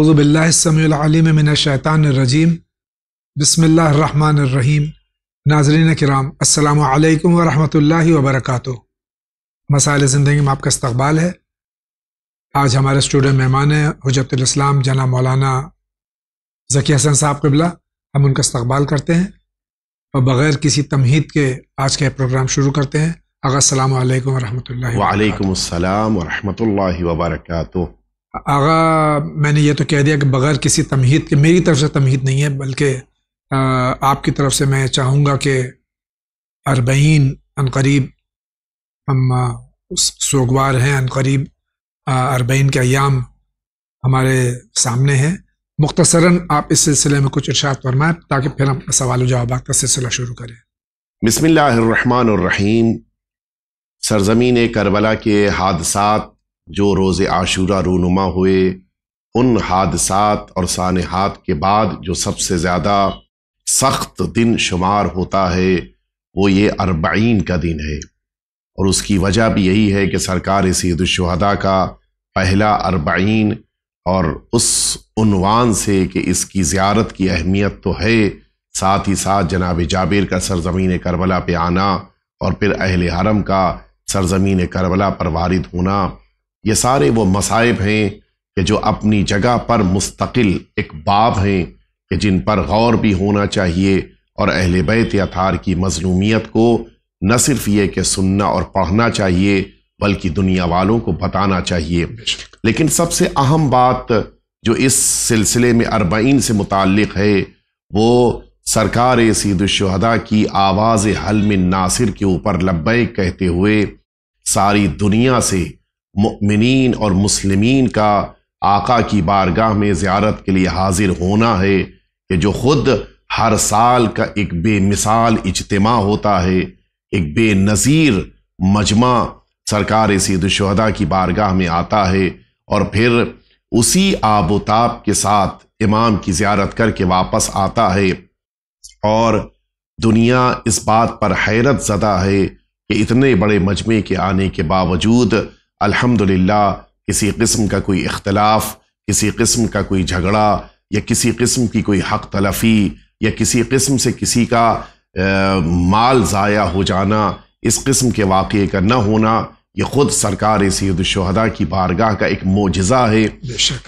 आउज़बिल्लिमिनशैतानरजीम बसमीम नाजरीन कराम अल्लाम वरहमल वबरक मसाल ज़िंदगी में आपका इस्तबाल है आज हमारे स्टूडियो मेहमान हैं हजरतलाम जना मौलाना जकी हसन साहब कबला हम उनका इस्तबाल करते हैं और बग़ैर किसी तमहीद के आज का प्रोग्राम शुरू करते हैं अगर अल्लाम वरहमल वालेकाम वरहमल वबरकू आगा मैंने ये तो कह दिया कि बग़ैर किसी तमहीद के मेरी तरफ से तमहीद नहीं है बल्कि आपकी तरफ से मैं चाहूँगा कि अरबईन अनकरीब हम सोगवार हैं अनकरीब अरबईन के अयाम हमारे सामने हैं मुख्तसरा आप इस सिलसिले में कुछ इर्शाद फरमाएं ताकि फिर हम सवाल जवाब का सिलसिला शुरू करें बसमीम सरजमीन करबला के हादसात जो रोज़ आशूरा रूनुमा हुए उन हादसात और सानहात के बाद जो सबसे ज़्यादा सख्त दिन शुमार होता है वो ये अरबाइन का दिन है और उसकी वजह भी यही है कि सरकार सैदुलशहदा का पहला अरबाइन और उस उनवान से कि इसकी ज़्यारत की अहमियत तो है साथ ही साथ जनाब जाबिर का सरजमीन करबला पे आना और फिर अहल हरम का सरजमीन करबला पर वारद होना ये सारे वो मसाइब हैं कि जो अपनी जगह पर मुस्तकिल एक बाब हैं कि जिन पर गौर भी होना चाहिए और अहल बैत अथार की मजलूमियत को न सिर्फ ये कि सुनना और पढ़ना चाहिए बल्कि दुनिया वालों को बताना चाहिए लेकिन सबसे अहम बात जो इस सिलसिले में अरबाइन से मुतक़ है वो सरकार सीदुलशहदा की आवाज़ हलम नासिर के ऊपर लब्बैक कहते हुए सारी दुनिया से मुमिन और मुसलमिन का आका की बारगाह में ज़्यारत के लिए हाजिर होना है कि जो ख़ुद हर साल का एक बेमिसाल इजतमा होता है एक बेनज़ीर मजमा सरकार दुशहदा की बारगाह में आता है और फिर उसी आबोताब के साथ इमाम की ज़्यारत करके वापस आता है और दुनिया इस बात पर हैरत ज़दा है कि इतने बड़े मजमे के आने के बावजूद अल्हम्दुलिल्लाह किसी किस्म का कोई इख्तलाफ किसी किस्म का कोई झगड़ा या किसी किस्म की कोई हक तलफ़ी या किसी किस्म से किसी का आ, माल ज़ाया हो जाना इस किस्म के वाक़े का न होना ये ख़ुद सरकार सैदशहदा की बारगाह का एक मोजा है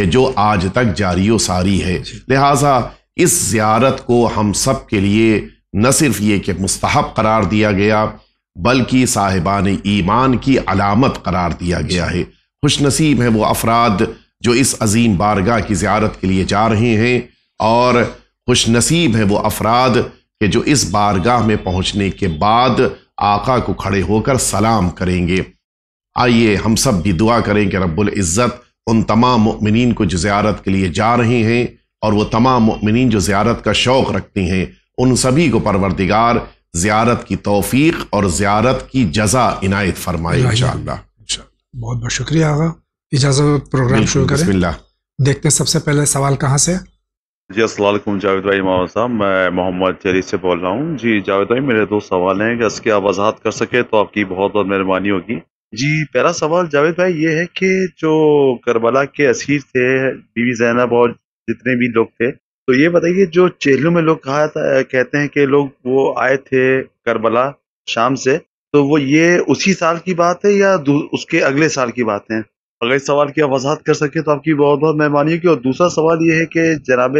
कि जो आज तक जारी व सारी है लिहाजा इस ज्यारत को हम सब के लिए न सिर्फ ये कि मुस्तहब करार दिया गया बल्कि साहिबान ईमान की अलामत करार दिया गया है खुश नसीब है वो अफराद जो इस अजीम बारगाह की ज्यारत के लिए जा रहे हैं और खुश नसीब है वो अफराद के जो इस बारगाह में पहुंचने के बाद आका को खड़े होकर सलाम करेंगे आइए हम सब भी दुआ करें कि रब्बुल इज़्ज़त उन तमाम ममिन को जो ज्यारत के लिए जा रहे हैं और वो तमाम ममिन जो ज्यारत का शौक़ रखते हैं उन सभी को परवरदिगार ज़्यारत की तोफीक और ज़्यारत की जजा इनायत फरमाए इन बहुत बहुत शुक्रिया आगा इजाज़त प्रोग्राम शुरू करें देखते हैं सबसे पहले सवाल कहाँ से जी असल जावेद भाई इमाम साहब मैं मोहम्मद जरीद से बोल रहा हूँ जी जावेद भाई मेरे दो सवाल हैं कि इसके आप आजाद कर सके तो आपकी बहुत बहुत मेहरबानी होगी जी पहला सवाल जावेद भाई ये है कि जो करबला के असीर थे बीवी जैनब और जितने भी लोग थे तो ये बताइए जो चेहलू में लोग कहा था कहते हैं कि लोग वो आए थे करबला शाम से तो वो ये उसी साल की बात है या उसके अगले साल की बात है अगर इस सवाल की आप वजाहत कर सके तो आपकी बहुत बहुत मेहरबानी होगी और दूसरा सवाल ये है कि जनाब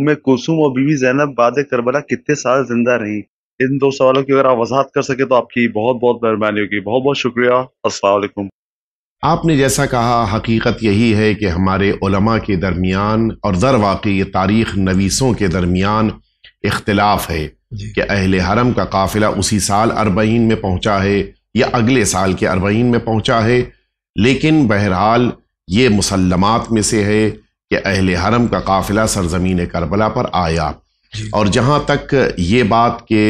उम कुसुम और बीवी जैनब बाद करबला कितने साल जिंदा रही इन दो सवालों की अगर आप वजाहत कर सके तो आपकी बहुत बहुत मेहरबानी होगी बहुत बहुत शुक्रिया असल आपने जैसा कहा हकीकत यही है कि हमारे उलमा के दरमियान और दर वाक़ तारीख़ नवीसों के दरमियान इख्तलाफ है कि अहल हरम का काफ़िला उसी साल अरबईन में पहुँचा है या अगले साल के अरबईन में पहुँचा है लेकिन बहरहाल ये मुसलमात में से है कि अहल हरम का काफ़िला सरजमीन करबला पर आया और जहाँ तक ये बात के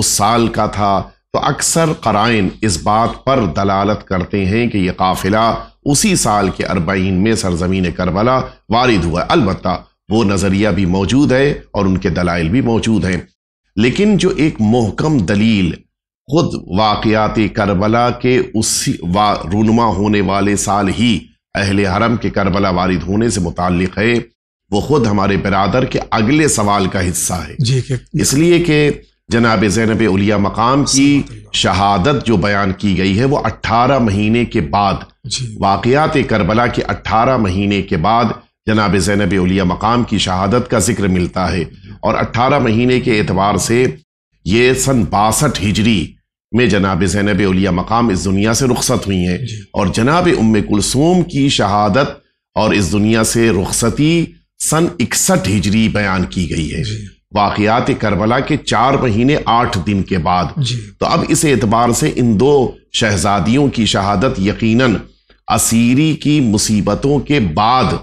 उस साल का था तो अक्सर कराइन इस बात पर दलालत करते हैं कि यह काफिला उसी साल के अरबईन में सरजमीन करबला वारिद हुआ अलबत् वो नज़रिया भी मौजूद है और उनके दलाइल भी मौजूद हैं लेकिन जो एक मोहकम दलील खुद वाक़ात करबला के उसी रूनमा होने वाले साल ही अहल हरम के करबला वारिद होने से मुतल है वो खुद हमारे बरदर के अगले सवाल का हिस्सा है इसलिए कि जनाब जैनब उलिया मकाम की शहादत जो बयान की गई है वो अट्ठारह महीने के बाद वाकयात करबला के अट्ठारह महीने के बाद जनाब जैनब उलिया मकाम की शहादत का जिक्र मिलता है और अट्ठारह महीने के एतबार से ये सन बासठ हिजरी में जनाब जैनब उलिया मकाम इस दुनिया से रुखसत हुई हैं और जनाब उम कुलसूम की शहादत और इस दुनिया से रुखसती सन इकसठ हिजरी बयान की गई है वाकियात करबला के चार महीने आठ दिन के बाद तो अब इस एतबार से इन दो शहजादियों की शहादत यकीनन असीरी की मुसीबतों के बाद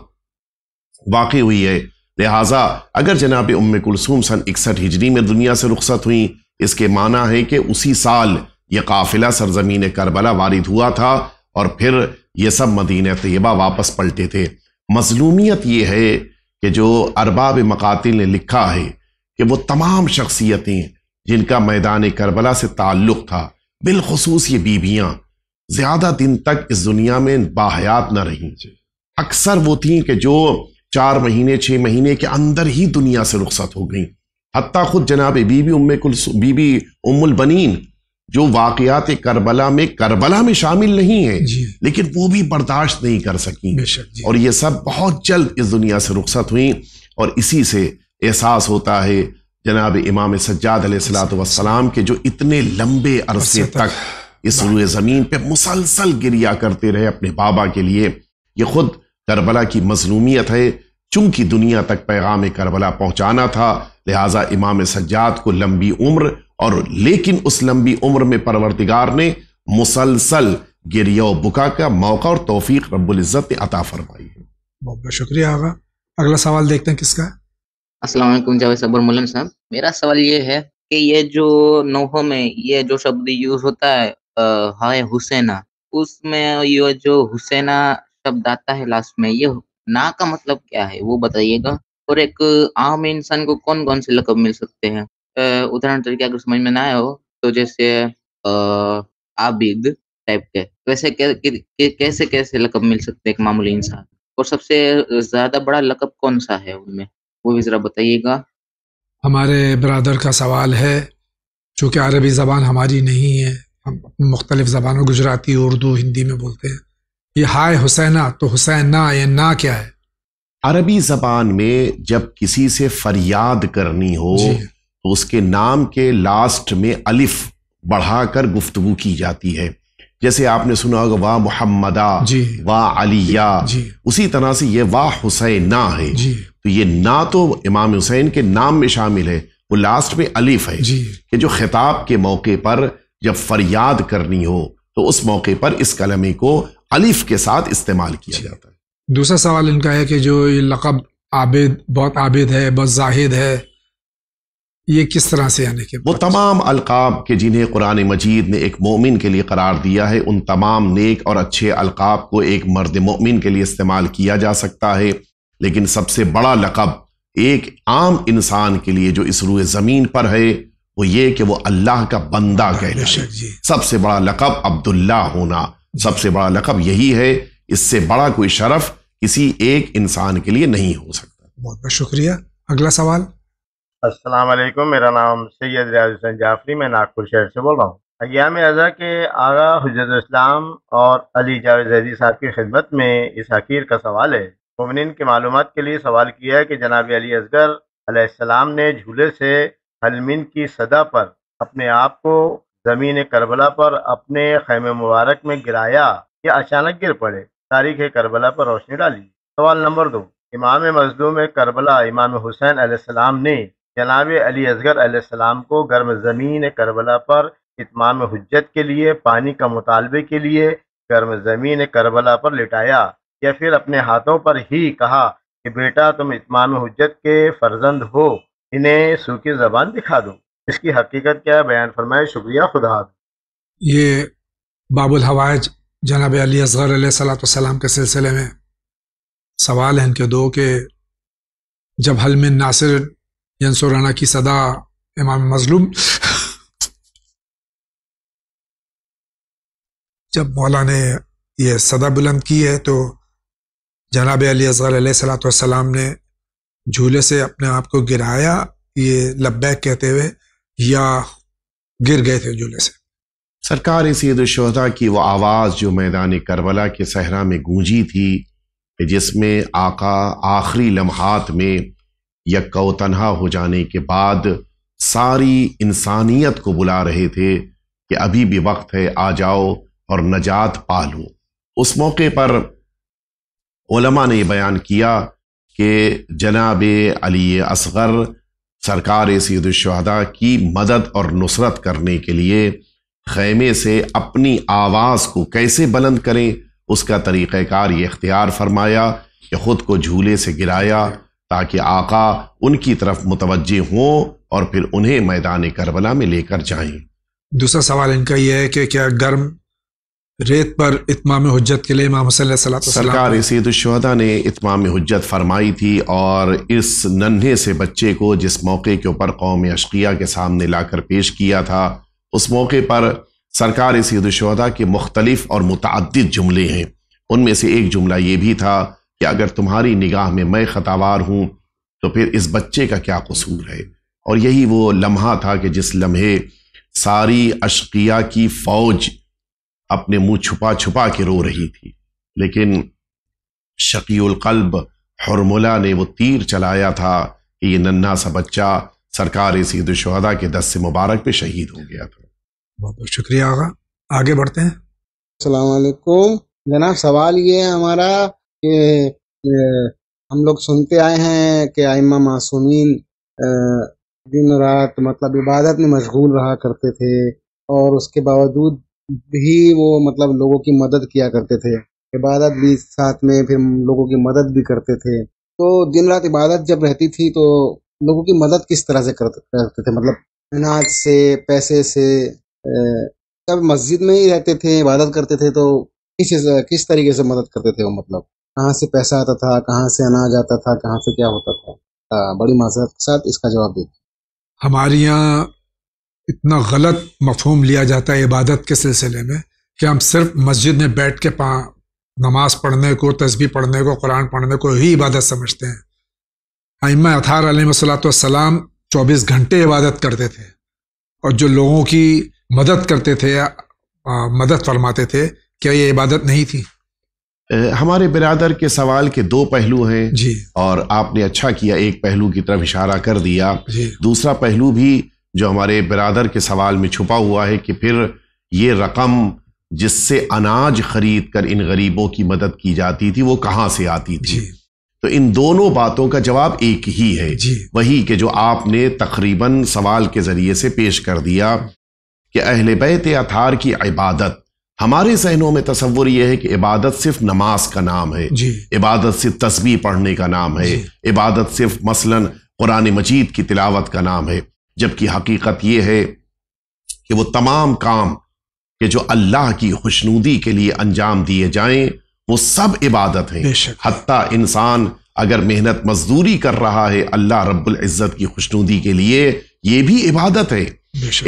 वाकई हुई है लिहाजा अगर जनाब उम कुलसूम सन इकसठ हिजरी में दुनिया से रुखसत हुई इसके माना है कि उसी साल यह काफिला सरजमीन करबला वारिद हुआ था और फिर ये सब मदीन तयबा वापस पलटे थे मजलूमियत ये है कि जो अरबाब मकातिल ने लिखा है कि वो तमाम शख्सियतें जिनका मैदान करबला से ताल्लुक़ था बिलखसूस ये बीबियां ज़्यादा दिन तक इस दुनिया में बाहयात ना रही अक्सर वो थीं कि जो चार महीने छह महीने के अंदर ही दुनिया से रुखसत हो गई हती खुद जनाब बीबी उम कुल बीबी उमुल बनीन जो वाक़ात करबला में करबला में शामिल नहीं है लेकिन वो भी बर्दाश्त नहीं कर सकी और ये सब बहुत जल्द इस दुनिया से रुखसत हुई और इसी से एहसास होता है जनाब इमाम सज्जाद सलाम के जो इतने लंबे अरसे तक इस रुए ज़मीन पे मुसलसल गिरिया करते रहे अपने बाबा के लिए ये खुद करबला की मजलूमियत है चूंकि दुनिया तक पैगाम करबला पहुंचाना था लिहाजा इमाम सज्जाद को लंबी उम्र और लेकिन उस लंबी उम्र में परवरदिगार ने मुसलसल गिरिया बुका का मौका और तोफ़ी रबुल्जत ने अता फरमाई है बहुत बहुत शुक्रिया आगा अगला सवाल देखते हैं किसका है असलम जावेद सबर मुलम साहब मेरा सवाल ये है कि ये जो नोहो में ये जो शब्द यूज होता है हाय हुसैना उसमें ये जो हुसैना शब्द आता है लास्ट में ये ना का मतलब क्या है वो बताइएगा और एक आम इंसान को कौन कौन से लकब मिल सकते हैं उदाहरण तरीके अगर समझ में ना आया हो तो जैसे आबिद टाइप के वैसे कैसे कैसे लकब मिल सकते हैं एक मामूली इंसान और सबसे ज्यादा बड़ा लकब कौन सा है उनमें वो भी ज़रा बताइएगा हमारे बरदर का सवाल है चूँकि अरबी ज़बान हमारी नहीं है हम मुख्तलिफ़ ज़बानों गुजराती उर्दू हिंदी में बोलते हैं ये हाय हुसैना तो हुसैना ये ना क्या है अरबी ज़बान में जब किसी से फरियाद करनी हो तो उसके नाम के लास्ट में अलिफ बढ़ाकर गुफ्तगु की जाती है जैसे आपने सुना होगा वाह मोहम्मदा वाह अलिया उसी तरह से ये वाह हुसैना है तो ये ना तो इमाम हुसैन के नाम में शामिल है वो लास्ट में अलीफ है कि जो खिताब के मौके पर जब फरियाद करनी हो तो उस मौके पर इस कलमे को अलीफ के साथ इस्तेमाल किया जाता है दूसरा सवाल इनका है कि जो ये लकब आबिद बहुत आबिद है बहुत जाहिद है ये किस तरह से आने के वो तमाम अलकाब के जिन्हें कुरान मजीद ने एक मोमिन के लिए करार दिया है उन तमाम नेक और अच्छे अलकाब को एक मर्द मोमिन के लिए इस्तेमाल किया जा सकता है लेकिन सबसे बड़ा लकब एक आम इंसान के लिए जो इस रूए ज़मीन पर है वो ये कि वो अल्लाह का बंदा हाँ, कहलाए सबसे बड़ा लकब अब्दुल्ला होना सबसे बड़ा लकब यही है इससे बड़ा कोई शरफ किसी एक इंसान के लिए नहीं हो सकता बहुत बहुत शुक्रिया अगला सवाल वालेकुम मेरा नाम सैयद रियाज हुसैन जाफरी मैं नागपुर शहर से बोल रहा हूँ अयाम अज़ा के आगा हजरत इस्लाम और अली जावेद अजी साहब की खिदमत में इस हकीर का सवाल है ममिन की मालूम के लिए सवाल किया है कि जनाब अली असगर ने झूले से हलमिन की सदा पर अपने आप को ज़मीन करबला पर अपने खैम मुबारक में गिराया या अचानक गिर पड़े तारीख करबला पर रोशनी डाली सवाल नंबर दो इमाम मजदूम करबला इमाम हुसैन आसमाम ने जनाब अली असगर सलाम को गर्म ज़मीन करबला पर इतमाम हजत के लिए पानी का मुतालबे के लिए गर्म ज़मीन करबला पर लिटाया या फिर अपने हाथों पर ही कहा कि बेटा तुम इतमान हजत के फर्जंद हो इन्हें सूखी जबान दिखा दो इसकी हकीकत क्या बयान फरमाए शुक्रिया खुदा ये बाबुल हवाज जनाब अली असगर सलाम के सिलसिले में सवाल हैं इनके दो के जब हलमिन नासिर यंसोराना की सदा इमाम मजलूम जब मौला ने ये सदा बुलंद की है तो जनाब अली असगर सलाम ने झूले से अपने आप को गिराया ये लब्बैक कहते हुए या गिर गए थे झूले से सरकार इसी दुशोदा की वह आवाज़ जो मैदान करबला के सहरा में गूंजी थी जिसमें आका आखिरी लम्हात में यक्का तनहा हो जाने के बाद सारी इंसानियत को बुला रहे थे कि अभी भी वक्त है आ जाओ और नजात पा लो उस मौके पर उलमा ने बयान किया कि जनाब अली असगर सरकार सैदुलशहदा की मदद और नुसरत करने के लिए खैमे से अपनी आवाज़ को कैसे बुलंद करें उसका तरीक़ार ये इख्तियार फरमाया कि ख़ुद को झूले से गिराया ताकि आका उनकी तरफ मुतवजह हों और फिर उन्हें मैदान करबला में लेकर जाएं। दूसरा सवाल इनका यह है कि क्या गर्म रेत पर इतमाम हजत के लिए इमाम सरकार सैद शहदा ने इतमाम हजत फरमाई थी और इस नन्हे से बच्चे को जिस मौके के ऊपर कौम अशकिया के सामने लाकर पेश किया था उस मौके पर सरकार सैद के मुख्तलिफ और मुतद जुमले हैं उनमें से एक जुमला ये भी था कि अगर तुम्हारी निगाह में मैं खतावार हूँ तो फिर इस बच्चे का क्या कसूर है और यही वो लम्हा था कि जिस लम्हे सारी अशकिया की फ़ौज अपने मुंह छुपा छुपा के रो रही थी लेकिन शकील कल्ब हरमुला ने वो तीर चलाया था कि ये नन्ना सा बच्चा सरकार इसी दुशहदा के दस से मुबारक पे शहीद हो गया था बहुत बहुत शुक्रिया आगा आगे बढ़ते हैं असलकुम जनाब सवाल ये है हमारा कि हम लोग सुनते आए हैं कि आइमा मासूमिन दिन रात मतलब इबादत में मशगूल रहा करते थे और उसके बावजूद भी वो मतलब लोगों की मदद किया करते थे इबादत भी साथ में फिर लोगों की मदद भी करते थे तो दिन रात इबादत जब रहती थी तो लोगों की मदद किस तरह से करते थे मतलब अनाज से पैसे से तब मस्जिद में ही रहते थे इबादत करते थे तो किस किस तरीके से मदद करते थे वो मतलब कहाँ से पैसा आता था कहाँ से अनाज आता था कहाँ से क्या होता था आ, हाँ, बड़ी माजरत के साथ इसका जवाब देते हमारे यहाँ इतना गलत मफहम लिया जाता है इबादत के सिलसिले में कि हम सिर्फ मस्जिद में बैठ के पा नमाज पढ़ने को तस्बी पढ़ने को कुरान पढ़ने को ही इबादत समझते हैं अम्मा अथार अलमसलाम चौबीस घंटे इबादत करते थे और जो लोगों की मदद करते थे या आ, मदद फरमाते थे क्या ये इबादत नहीं थी हमारे बिरादर के सवाल के दो पहलू हैं जी और आपने अच्छा किया एक पहलू की तरफ इशारा कर दिया दूसरा पहलू भी जो हमारे बरदर के सवाल में छुपा हुआ है कि फिर ये रकम जिससे अनाज खरीद कर इन गरीबों की मदद की जाती थी वो कहाँ से आती थी तो इन दोनों बातों का जवाब एक ही है वही कि जो आपने तकरीबन सवाल के ज़रिए से पेश कर दिया कि अहल बैत अथार की इबादत हमारे जहनों में तस्वुर यह है कि इबादत सिर्फ नमाज का नाम है इबादत सिर्फ तस्वीर पढ़ने का नाम है इबादत सिर्फ मसलन कुरान मजीद की तिलावत का नाम है जबकि हकीकत यह है कि वो तमाम काम के जो अल्लाह की खुशनूदी के लिए अंजाम दिए जाएं वो सब इबादत है हती इंसान अगर मेहनत मजदूरी कर रहा है अल्लाह रब्बुल इज़्ज़त की खुशनूदी के लिए ये भी इबादत है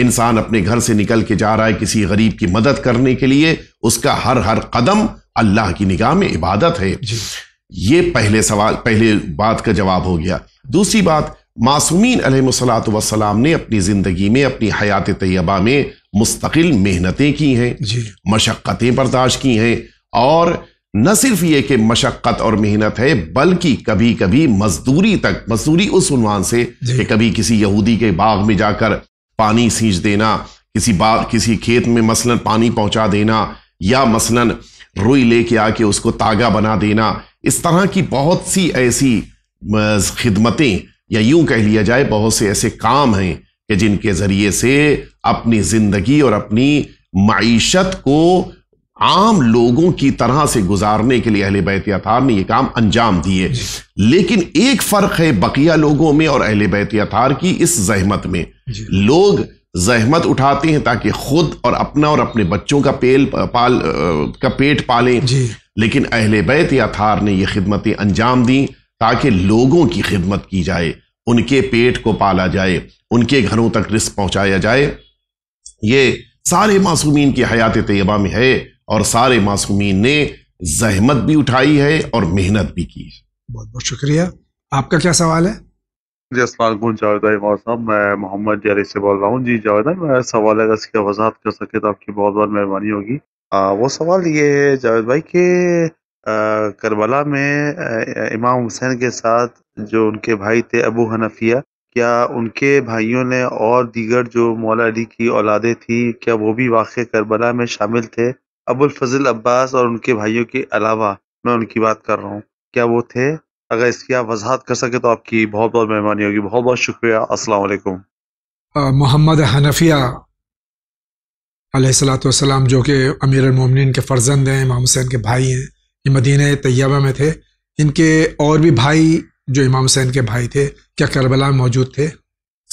इंसान अपने घर से निकल के जा रहा है किसी गरीब की मदद करने के लिए उसका हर हर कदम अल्लाह की निगाह में इबादत है ये पहले सवाल पहले बात का जवाब हो गया दूसरी बात मासूमिन सलाम ने अपनी ज़िंदगी में अपनी हयात तयबा में मुस्तकिल मेहनतें की हैं मशक्क़तें बर्दाश्त की हैं और न सिर्फ ये कि मशक्क़त और मेहनत है बल्कि कभी कभी मजदूरी तक मजदूरी उस उनवान से कि कभी किसी यहूदी के बाग में जाकर पानी सींच देना किसी बाग किसी खेत में मसलन पानी पहुँचा देना या मसलन रुई लेके आके उसको तागा बना देना इस तरह की बहुत सी ऐसी खिदमतें या यूं कह लिया जाए बहुत से ऐसे काम हैं कि जिनके ज़रिए से अपनी ज़िंदगी और अपनी मीशत को आम लोगों की तरह से गुजारने के लिए अहल बैत अतार ने यह काम अंजाम दिए लेकिन एक फ़र्क है बकिया लोगों में और अहल बैत अतार की इस जहमत में लोग जहमत उठाते हैं ताकि खुद और अपना और अपने बच्चों का पेल पाल का पेट पालें लेकिन अहल बैत अतार ने ये खिदमतें अंजाम दी ताकि लोगों की खिदमत की जाए उनके पेट को पाला जाए उनके घरों तक रिस्क पहुंचाया जाए ये सारे मासूमीन की हयात तयबा में है और सारे मासूमीन ने जहमत भी उठाई है और मेहनत भी की है बहुत बहुत शुक्रिया आपका क्या सवाल है जी असलम जावेद इमाम साहब मैं मोहम्मद जारी से बोल रहा हूँ जी जावेद मैं सवाल अगर इसकी वजाहत कर सके तो आपकी बहुत बहुत मेहरबानी होगी वो सवाल ये है जावेद भाई कि करबला में इमाम हुसैन के साथ जो उनके भाई थे अबू हनफिया, क्या उनके भाइयों ने और दीगर जो मौला अली की औलादे थी क्या वो भी वाक करबला में शामिल थे? अबुल फ़ज़ल अब्बास और उनके भाइयों के अलावा मैं उनकी बात कर रहा हूँ, क्या वो थे? अगर इसकी आप वज़ाहत कर सके तो आपकी बहुत-बहुत मेहरबानी होगी। बहुत-बहुत शुक्रिया। असल मोहम्मद हनफिया सलाम जो कि अमीर मोमिनीन के फ़र्ज़ंद हैं, इमाम हुसैन के भाई हैं। ये मदीन तैयबा में थे इनके और भी भाई जो इमाम हुसैन के भाई थे क्या करबला में मौजूद थे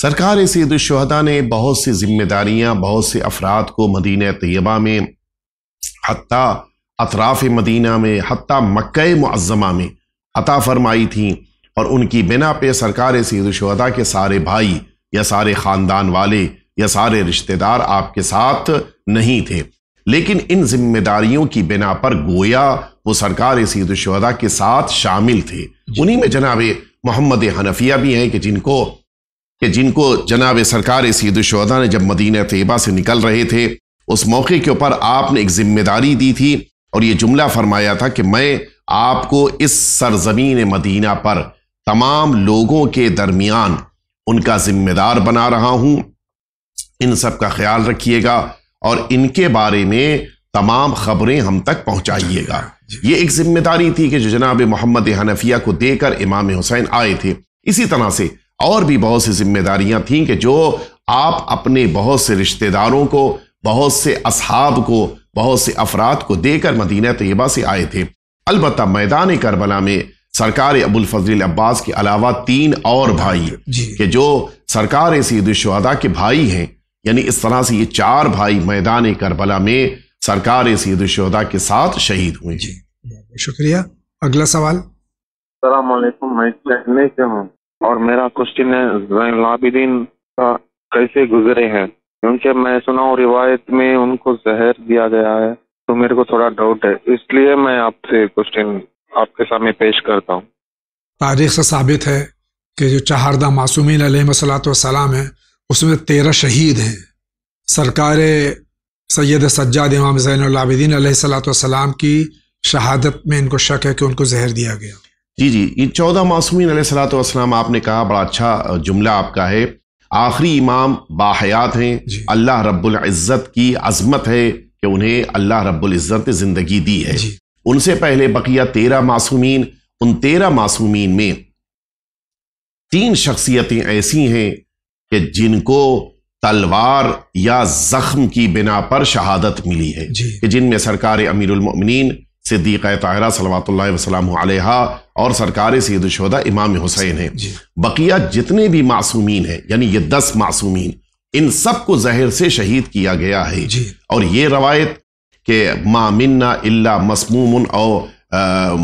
सरकार सैदुलशहदा ने बहुत सी जिम्मेदारियाँ बहुत से अफराद को मदीन तैयबा में हती अतराफ़ मदीना में हती मक् मज़मा में अता फरमाई थी और उनकी बिना पे सरकार सैदुलशहदा के सारे भाई या सारे ख़ानदान वाले या सारे रिश्तेदार आपके साथ नहीं थे लेकिन इन जिम्मेदारियों की बिना पर गोया वो सरकार इस शहदा के साथ शामिल थे उन्हीं में जनाब मोहम्मद हनफिया भी हैं कि जिनको कि जिनको जनाब सरकार सैद शहदा ने जब मदीना तेबा से निकल रहे थे उस मौके के ऊपर आपने एक जिम्मेदारी दी थी और ये जुमला फरमाया था कि मैं आपको इस सरजमीन मदीना पर तमाम लोगों के दरमियान उनका जिम्मेदार बना रहा हूं इन सब का ख्याल रखिएगा और इनके बारे में तमाम खबरें हम तक पहुंचाइएगा ये एक जिम्मेदारी थी कि जो जनाब मोहम्मद हनफिया को देकर इमाम हुसैन आए थे इसी तरह से और भी बहुत सी जिम्मेदारियां थीं कि जो आप अपने बहुत से रिश्तेदारों को बहुत से असहाब को बहुत से अफराद को देकर मदीना तयबा से आए थे अलबत् मैदान करबला में सरकार अबुल फजल अब्बास के अलावा तीन और भाई कि जो सरकार सीदा के भाई हैं यानी इस तरह से ये चार भाई मैदान करबला में सरकार शहदा के साथ शहीद हुए जी शुक्रिया अगला सवाल सलामकुम मैं से हूँ और मेरा क्वेश्चन है का कैसे गुजरे हैं क्योंकि मैं सुना हूँ रिवायत में उनको जहर दिया गया है तो मेरे को थोड़ा डाउट है इसलिए मैं आपसे क्वेश्चन आपके सामने पेश करता हूँ तारीख से साबित है कि जो चारदा मासूमिन सलाम है उसमें तेरह शहीद हैं सरकार सैद सज्जाद इमाम अलाबिदीन सलाम की शहादत में इनको शक है कि उनको जहर दिया गया जी जी ये चौदह मासूमिन सलाम आपने कहा बड़ा अच्छा जुमला आपका है आखिरी इमाम बाहयात हैं अल्लाह रब्बुल की अजमत है कि उन्हें अल्लाह रब्बुल ने ज़िंदगी दी है उनसे पहले बकिया तेरह मासूमिन उन तेरह मासूमिन में तीन शख्सियतें ऐसी हैं कि जिनको तलवार या जख्म की बिना पर शहादत मिली है कि जिनमें सरकार अमीरमिन सिद्दीक़ ताहरा सलात वसलम और सरकार सैदुलशहदा इमाम हुसैन है बकिया जितने भी मासूमिन हैं यानी ये दस मासूमिन इन सब को जहर से शहीद किया गया है और ये रवायत के मामिन्ना इल्ला मसमूम और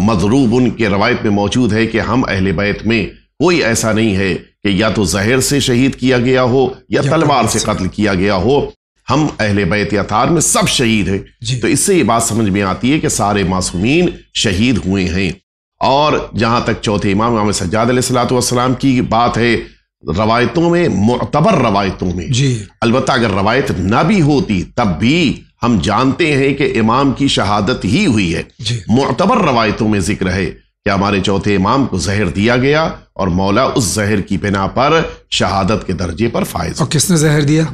मजरूब के रवायत में मौजूद है कि हम अहल बैत में कोई ऐसा नहीं है कि या तो जहर से शहीद किया गया हो या, या तलवार से कत्ल किया गया हो हम अहले बैत अतार में सब शहीद हैं तो इससे ये बात समझ में आती है कि सारे मासूमीन शहीद हुए हैं और जहां तक चौथे इमाम इमाम सज्जाद सलाम की बात है रवायतों में मतबर रवायतों में अलबत्त अलबत् अगर रवायत ना भी होती तब भी हम जानते हैं कि इमाम की शहादत ही हुई है मतबर रवायतों में जिक्र है कि हमारे चौथे इमाम को जहर दिया गया और मौला उस जहर की बिना पर शहादत के दर्जे पर फायज और किसने जहर दिया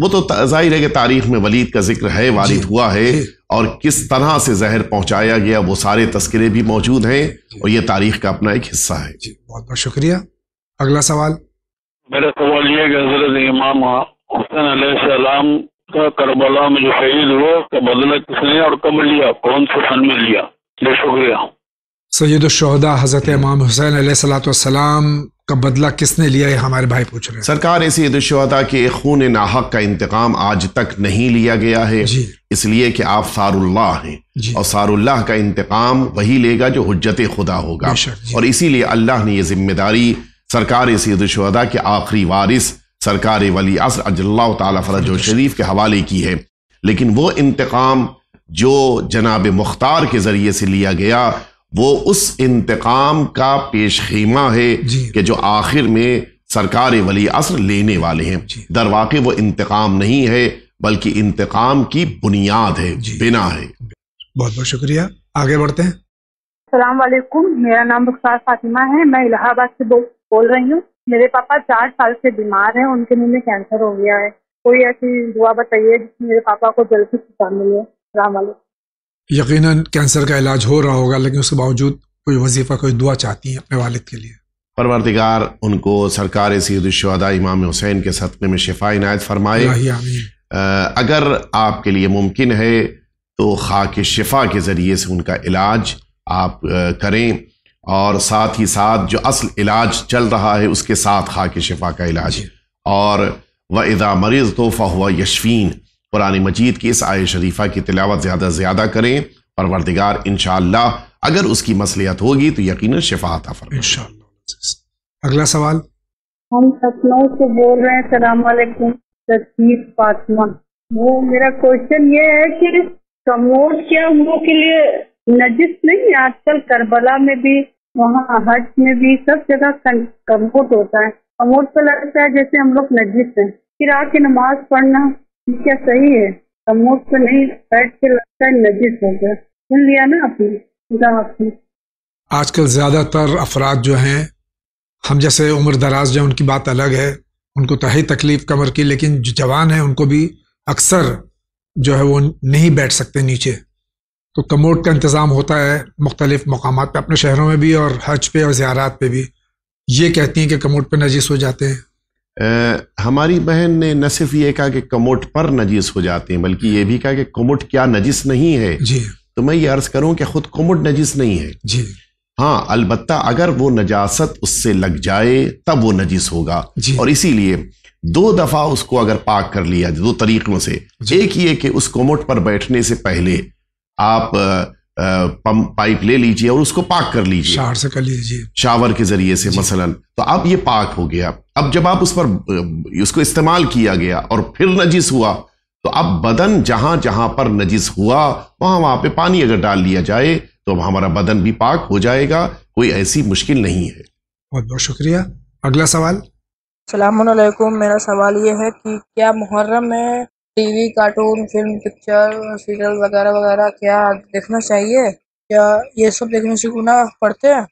वो तो जाहिर है कि तारीख में वलीद का जिक्र है वालिद हुआ है और किस तरह से जहर पहुंचाया गया वो सारे तस्करे भी मौजूद हैं और ये तारीख का अपना एक हिस्सा है जी बहुत बहुत शुक्रिया अगला सवाल मेरा सवाल ये कि हजरत इमाम हुसैन सलाम का करबला में जो शहीद हुआ बदला किसने और कब लिया कौन से सन में लिया शुक्रिया सैदुलशहदा हज़रत इमाम हुसैन सलाम का बदला किसने लिया है हमारे भाई पूछ रहे हैं सरकार सैदुलशहदा के खून नाहक का इंतकाम आज तक नहीं लिया गया है इसलिए कि आप सार्ला हैं और सार्ला का इंतकाम वही लेगा जो हजरत खुदा होगा और इसीलिए अल्लाह ने यह जिम्मेदारी सरकार सैदुलशहदा के आखिरी वारिस सरकार वली असर अजल्ला तफरज शरीफ के हवाले की है लेकिन वो इंतकाम जो जनाब मुख्तार के ज़रिए से लिया गया वो उस इंतकाम का पेश खीमा है कि जो आखिर में सरकार वली असर लेने वाले हैं दरवाके वो इंतकाम नहीं है बल्कि इंतकाम की बुनियाद है बिना है बहुत बहुत शुक्रिया आगे बढ़ते हैं सलाम वालेकुम मेरा नाम रुखसार फातिमा है मैं इलाहाबाद से बोल रही हूँ मेरे पापा चार साल से बीमार हैं उनके मुंह में कैंसर हो गया है कोई ऐसी दुआ बताइए जिसमें मेरे पापा को जल्द से छुट्टा मिले सलाम वालेकुम यकीनन कैंसर का इलाज हो रहा होगा लेकिन उसके बावजूद कोई वजीफा कोई दुआ चाहती हैं अपने वालिद के लिए परवरदिगार उनको सरकार सीदा इमाम हुसैन के सदमे में शिफा इनायत फरमाए अगर आपके लिए मुमकिन है तो के शिफा के ज़रिए से उनका इलाज आप करें और साथ ही साथ जो असल इलाज चल रहा है उसके साथ के शिफा का इलाज और व इदा मरीज़ तो हुआ यशफीन पुरानी मजीद की इस आय शरीफा की तिलावत ज़्यादा से ज़्यादा करें परवरदिगार इन अगर उसकी मसलियत होगी तो यकीन शिफा आता फरमा अगला सवाल हम लखनऊ से बोल रहे हैं सलामकुम तस्वीर फातमा वो मेरा क्वेश्चन ये है कि कमोट क्या वो के लिए नजिस नहीं है आजकल करबला में भी वहाँ हज में भी सब जगह कमोट होता है कमोट तो लगता है जैसे हम लोग नजिस हैं फिर आके नमाज पढ़ना क्या सही है कमोट तो नहीं बैठ के लगता है नजीस गया सुन लिया ना आपने आजकल ज़्यादातर अफराद जो हैं हम जैसे उम्र दराज जो उनकी बात अलग है उनको तो है तकलीफ कमर की लेकिन जो जवान है उनको भी अक्सर जो है वो नहीं बैठ सकते नीचे तो कमोड का इंतज़ाम होता है मुख्तलिफ मकाम पर अपने शहरों में भी और हज पे और ज़्यारात पे भी ये कहती हैं कि कमोड पे नजीस हो जाते हैं आ, हमारी बहन ने न सिर्फ ये कहा कि कमोट पर नजीस हो जाते हैं बल्कि ये भी कहा कि कमोट क्या नजीस नहीं है जी तो मैं ये अर्ज करूं कि खुद कमोट नजीस नहीं है जी हाँ अलबत् अगर वो नजासत उससे लग जाए तब वो नजीस होगा और इसीलिए दो दफा उसको अगर पाक कर लिया दो तरीकों से एक ये कि उस कोमोट पर बैठने से पहले आप पंप पाइप ले लीजिए और उसको पाक कर लीजिए शावर से कर लीजिए शावर के जरिए से मसलन तो अब ये पाक हो गया अब जब आप उस पर उसको इस्तेमाल किया गया और फिर नजिस हुआ तो अब बदन जहां जहां पर नजिस हुआ वहां वहां पे पानी अगर डाल लिया जाए तो अब हमारा बदन भी पाक हो जाएगा कोई ऐसी मुश्किल नहीं है बहुत बहुत शुक्रिया अगला सवाल सलामकुम मेरा सवाल ये है कि क्या मुहर्रम में TV cartoon film picture serial वगैरह वगैरह क्या देखना चाहिए क्या ये सब देखने से गुना पड़ते हैं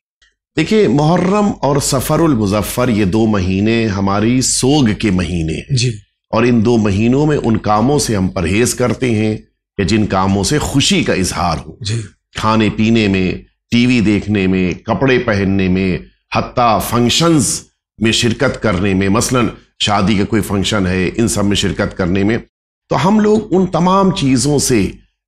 देखिए मुहर्रम और सफरुल मुजफ्फर ये दो महीने हमारी सोग के महीने जी और इन दो महीनों में उन कामों से हम परहेज करते हैं कि जिन कामों से खुशी का इजहार हो जी खाने पीने में टीवी देखने में कपड़े पहनने में हत्ता फंक्शंस में शिरकत करने में मसलन शादी का कोई फंक्शन है इन सब में शिरकत करने में तो हम लोग उन तमाम चीज़ों से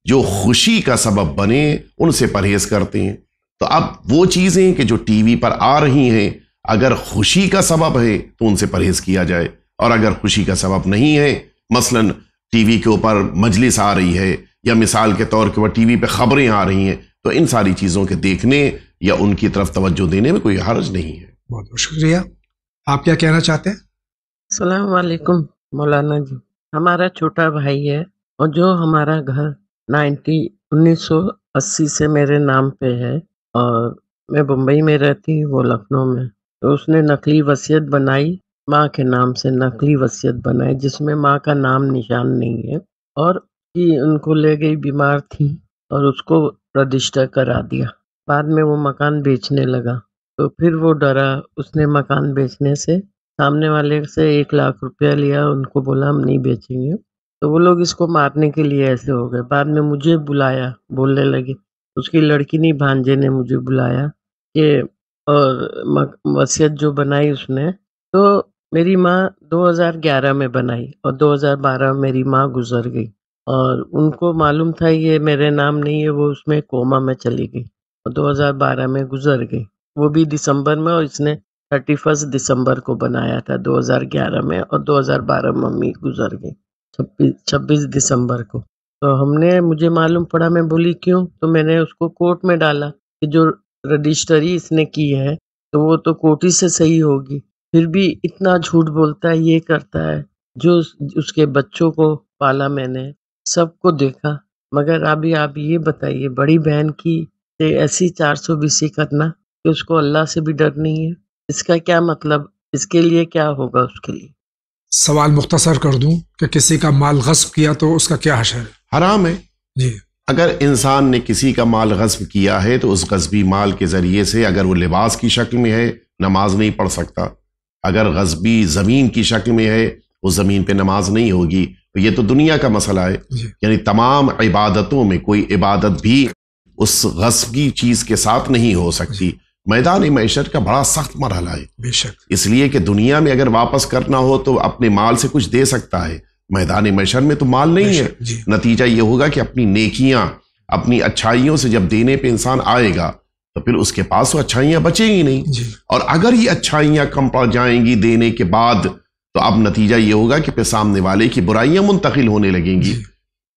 जो खुशी का सबब बने उनसे परहेज करते हैं तो अब वो चीज़ें कि जो टीवी पर आ रही हैं अगर खुशी का सबब है तो उनसे परहेज किया जाए और अगर खुशी का सबब नहीं है मसलन टीवी के ऊपर मजलिस आ रही है या मिसाल के तौर के ऊपर टीवी पे खबरें आ रही हैं तो इन सारी चीज़ों के देखने या उनकी तरफ तवज्जो देने में कोई हर्ज नहीं है बहुत बहुत शुक्रिया आप क्या कहना चाहते हैं सलामकुम मौलाना जी हमारा छोटा भाई है और जो हमारा घर नाइन्टी उन्नीस अस्सी से मेरे नाम पे है और मैं मुंबई में रहती वो लखनऊ में तो उसने नकली वसीयत बनाई माँ के नाम से नकली वसीयत बनाई जिसमें माँ का नाम निशान नहीं है और कि उनको ले गई बीमार थी और उसको रजिस्टर करा दिया बाद में वो मकान बेचने लगा तो फिर वो डरा उसने मकान बेचने से सामने वाले से एक लाख रुपया लिया उनको बोला हम नहीं बेचेंगे तो वो लोग इसको मारने के लिए ऐसे हो गए बाद में मुझे बुलाया बोलने लगे उसकी लड़की नहीं भांजे ने मुझे बुलाया कि और वसीयत जो बनाई उसने तो मेरी माँ 2011 में बनाई और 2012 में मेरी माँ गुजर गई और उनको मालूम था ये मेरे नाम नहीं है वो उसमें कोमा में चली गई और 2012 में गुजर गई वो भी दिसंबर में और इसने थर्टी फर्स्ट दिसंबर को बनाया था 2011 में और 2012 मम्मी गुजर गई छब्बीस छब्बीस दिसंबर को तो हमने मुझे मालूम पड़ा मैं बोली क्यों तो मैंने उसको कोर्ट में डाला कि जो रजिस्ट्री इसने की है तो वो तो कोर्ट ही से सही होगी फिर भी इतना झूठ बोलता है ये करता है जो उसके बच्चों को पाला मैंने सबको देखा मगर अभी आप ये बताइए बड़ी बहन की ऐसी चार सौ बीसी करना कि उसको अल्लाह से भी डर नहीं है इसका क्या मतलब इसके लिए क्या होगा उसके लिए सवाल मुख्तसर कर दूं कि किसी का माल गस्ब किया तो उसका क्या हशर है हराम है जी अगर इंसान ने किसी का माल गस्ब किया है तो उस गस्बी माल के ज़रिए से अगर वो लिबास की शक्ल में है नमाज नहीं पढ़ सकता अगर गस्बी ज़मीन की शक्ल में है उस ज़मीन पे नमाज नहीं होगी तो ये तो दुनिया का मसला है यानी तमाम इबादतों में कोई इबादत भी उस गस्ब की चीज़ के साथ नहीं हो सकती मैदान मैशर का बड़ा सख्त मरहला है बेशक इसलिए कि दुनिया में अगर वापस करना हो तो अपने माल से कुछ दे सकता है मैदान मैशर में तो माल नहीं है नतीजा ये होगा कि अपनी नेकियां अपनी अच्छाइयों से जब देने पे इंसान आएगा तो फिर उसके पास वो अच्छाइयाँ बचेंगी नहीं और अगर ये अच्छाइयाँ कम पड़ जाएंगी देने के बाद तो अब नतीजा ये होगा कि फिर सामने वाले की बुराइयाँ मुंतकिल होने लगेंगी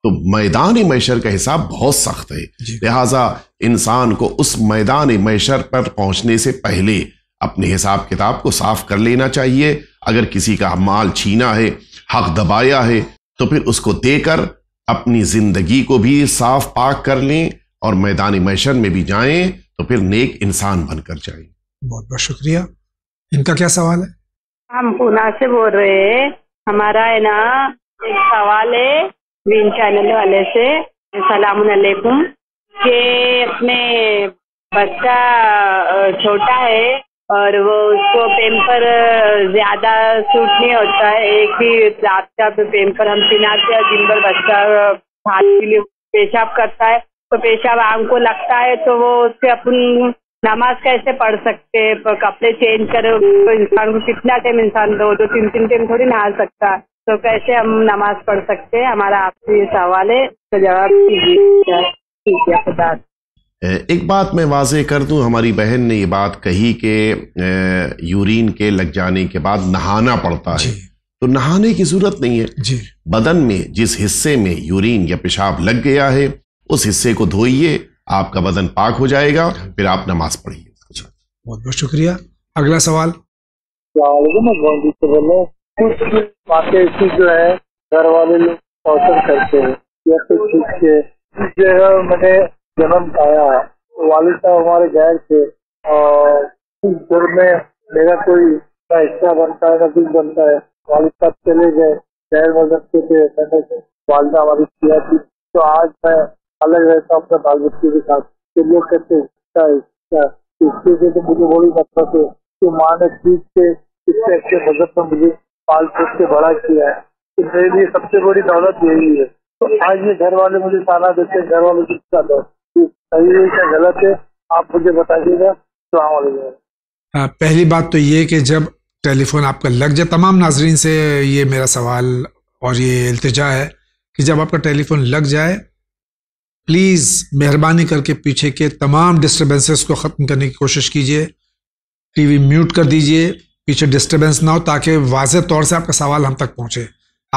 तो मैदान मैशर का हिसाब बहुत सख्त है लिहाजा इंसान को उस मैदान मैशर पर पहुंचने से पहले अपने हिसाब किताब को साफ कर लेना चाहिए अगर किसी का माल छीना है हक दबाया है तो फिर उसको देकर अपनी जिंदगी को भी साफ पाक कर लें और मैदान मैशर में भी जाएं तो फिर नेक इंसान बनकर जाए बहुत बहुत शुक्रिया इनका क्या सवाल है हम पूना से बोल रहे हैं हमारा है ना एक सवाल है मेन चैनल वाले से अलैकुम के अपने बच्चा छोटा है और वो उसको पेम्पर ज्यादा सूट नहीं होता है एक भी रात का पेम्पर तो हम पिनाते हैं दिन भर बच्चा हाथ के लिए पेशाब करता है तो पेशाब आम को लगता है तो वो उससे अपन नमाज कैसे पढ़ सकते हैं कपड़े चेंज करो तो इंसान को कितना टाइम इंसान दो तो तीन तीन टाइम थोड़ी नहा सकता है तो कैसे हम नमाज पढ़ सकते हैं हमारा आपसे ये सवाल है जवाब ठीक है खुदा एक बात मैं वाजे कर दूं हमारी बहन ने ये बात कही कि यूरिन के लग जाने के बाद नहाना पड़ता है तो नहाने की जरूरत नहीं है जी। बदन में जिस हिस्से में यूरिन या पेशाब लग गया है उस हिस्से को धोइए आपका बदन पाक हो जाएगा फिर आप नमाज पढ़िए बहुत बहुत शुक्रिया अगला सवाल कुछ बातें ऐसी जो है घर वाले लोग पसंद करते हैं या कुछ चीज के इस जगह मैंने जन्म पाया वाले साहब हमारे घर थे और इस घर में मेरा कोई हिस्सा बनता है ना कुछ बनता है वाले साहब चले गए शहर में रखते थे मैंने वालदा हमारी किया थी तो आज मैं अलग रहता हूँ अपने बाल बच्चे के साथ तो लोग कहते हैं तो, तो मुझे बोली नफरत थे कि माँ ने सीख के इससे अच्छे मजहब तो में मुझे पाल पोस के बड़ा किया है तो मेरे लिए सबसे बड़ी दौलत यही है तो आज ये घर वाले मुझे ताना देते हैं घर वालों की सही है क्या गलत है आप मुझे बताइएगा सलाम हाँ, पहली बात तो ये कि जब टेलीफोन आपका लग जाए तमाम नाजरीन से ये मेरा सवाल और ये अल्तजा है कि जब आपका टेलीफोन लग जाए प्लीज़ मेहरबानी करके पीछे के तमाम डिस्टर्बेंसेस को ख़त्म करने की कोशिश कीजिए टीवी म्यूट कर दीजिए पीछे डिस्टर्बेंस ना हो ताकि वाज तौर से आपका सवाल हम तक पहुँचे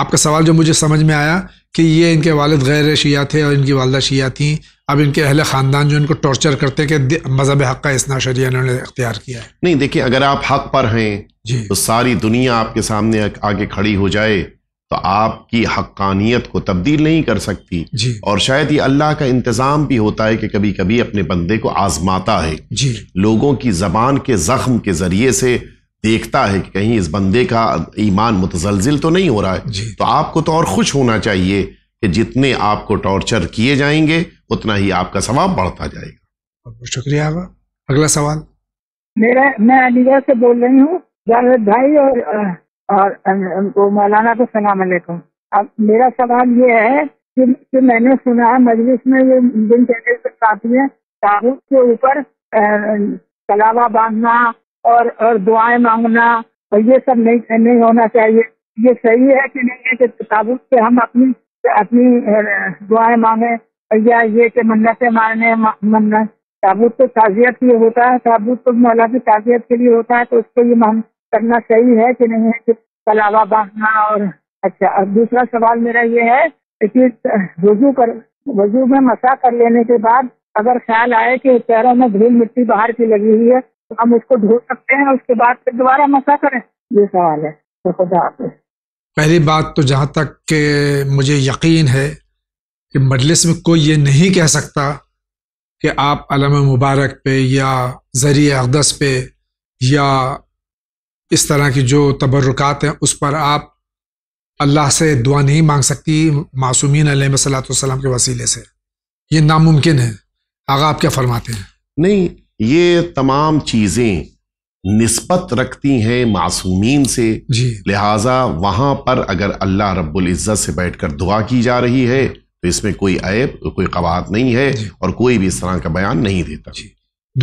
आपका सवाल जो मुझे समझ में आया कि ये इनके वालद गैर शिया थे और इनकी वालदा शिया थी अब इनके अहल ख़ानदान जो इनको टॉर्चर करते कि मज़हब हक़ का इसना शरिया इन्होंने अख्तियार किया है नहीं देखिए अगर आप हक़ पर हैं जी तो सारी दुनिया आपके सामने आगे खड़ी हो जाए तो आपकी हक्कानियत को तब्दील नहीं कर सकती जी और शायद ये अल्लाह का इंतज़ाम भी होता है कि कभी कभी अपने बंदे को आज़माता है जी लोगों की ज़बान के ज़ख्म के ज़रिए से देखता है कि कहीं इस बंदे का ईमान मुतजलजिल तो नहीं हो रहा है तो आपको तो और खुश होना चाहिए कि जितने आपको टॉर्चर किए जाएंगे उतना ही आपका सवाब बढ़ता जाएगा बहुत शुक्रिया अगला सवाल मेरा मैं अलीगढ़ से बोल रही हूँ जावेद भाई और और मौलाना को सलाम अलैकुम अब मेरा सवाल ये है कि, कि मैंने सुना है मजलिस में ये इंडियन चैनल पर काफी है ताबूत के ऊपर कलावा बांधना और और दुआएं मांगना और ये सब नहीं नहीं होना चाहिए ये सही है कि नहीं है कि ताबूत से हम अपनी अपनी दुआएं मांगे या ये कि मन्नतें मारने मन्नत ताबूत तो ताजियत के लिए होता है ताबूत तो मौला की ताजियत के लिए होता है तो उसको ये मान करना सही है कि नहीं है कि कलावा बांधना और अच्छा अब दूसरा सवाल मेरा ये है कि वजू कर वजू में मसा कर लेने के बाद अगर ख्याल आए कि पैरों में धूल मिट्टी बाहर की लगी हुई है हम उसको धो सकते हैं उसके बाद फिर दोबारा मसा करें ये सवाल है तो खुदा पहली बात तो जहाँ तक के मुझे यकीन है कि मजलिस में कोई ये नहीं कह सकता कि आप अलम मुबारक पे या ज़रिए अकदस पे या इस तरह की जो तबरक़ात हैं उस पर आप अल्लाह से दुआ नहीं मांग सकती मासूमिन सलाम के वसीले से ये नामुमकिन है आगा आप क्या फरमाते हैं नहीं ये तमाम चीज़ें नस्बत रखती हैं मासूमीन से लिहाजा वहां पर अगर अल्लाह रब्बुल इज़्ज़त से बैठकर दुआ की जा रही है तो इसमें कोई ऐब कोई कवाहत नहीं है और कोई भी इस तरह का बयान नहीं देता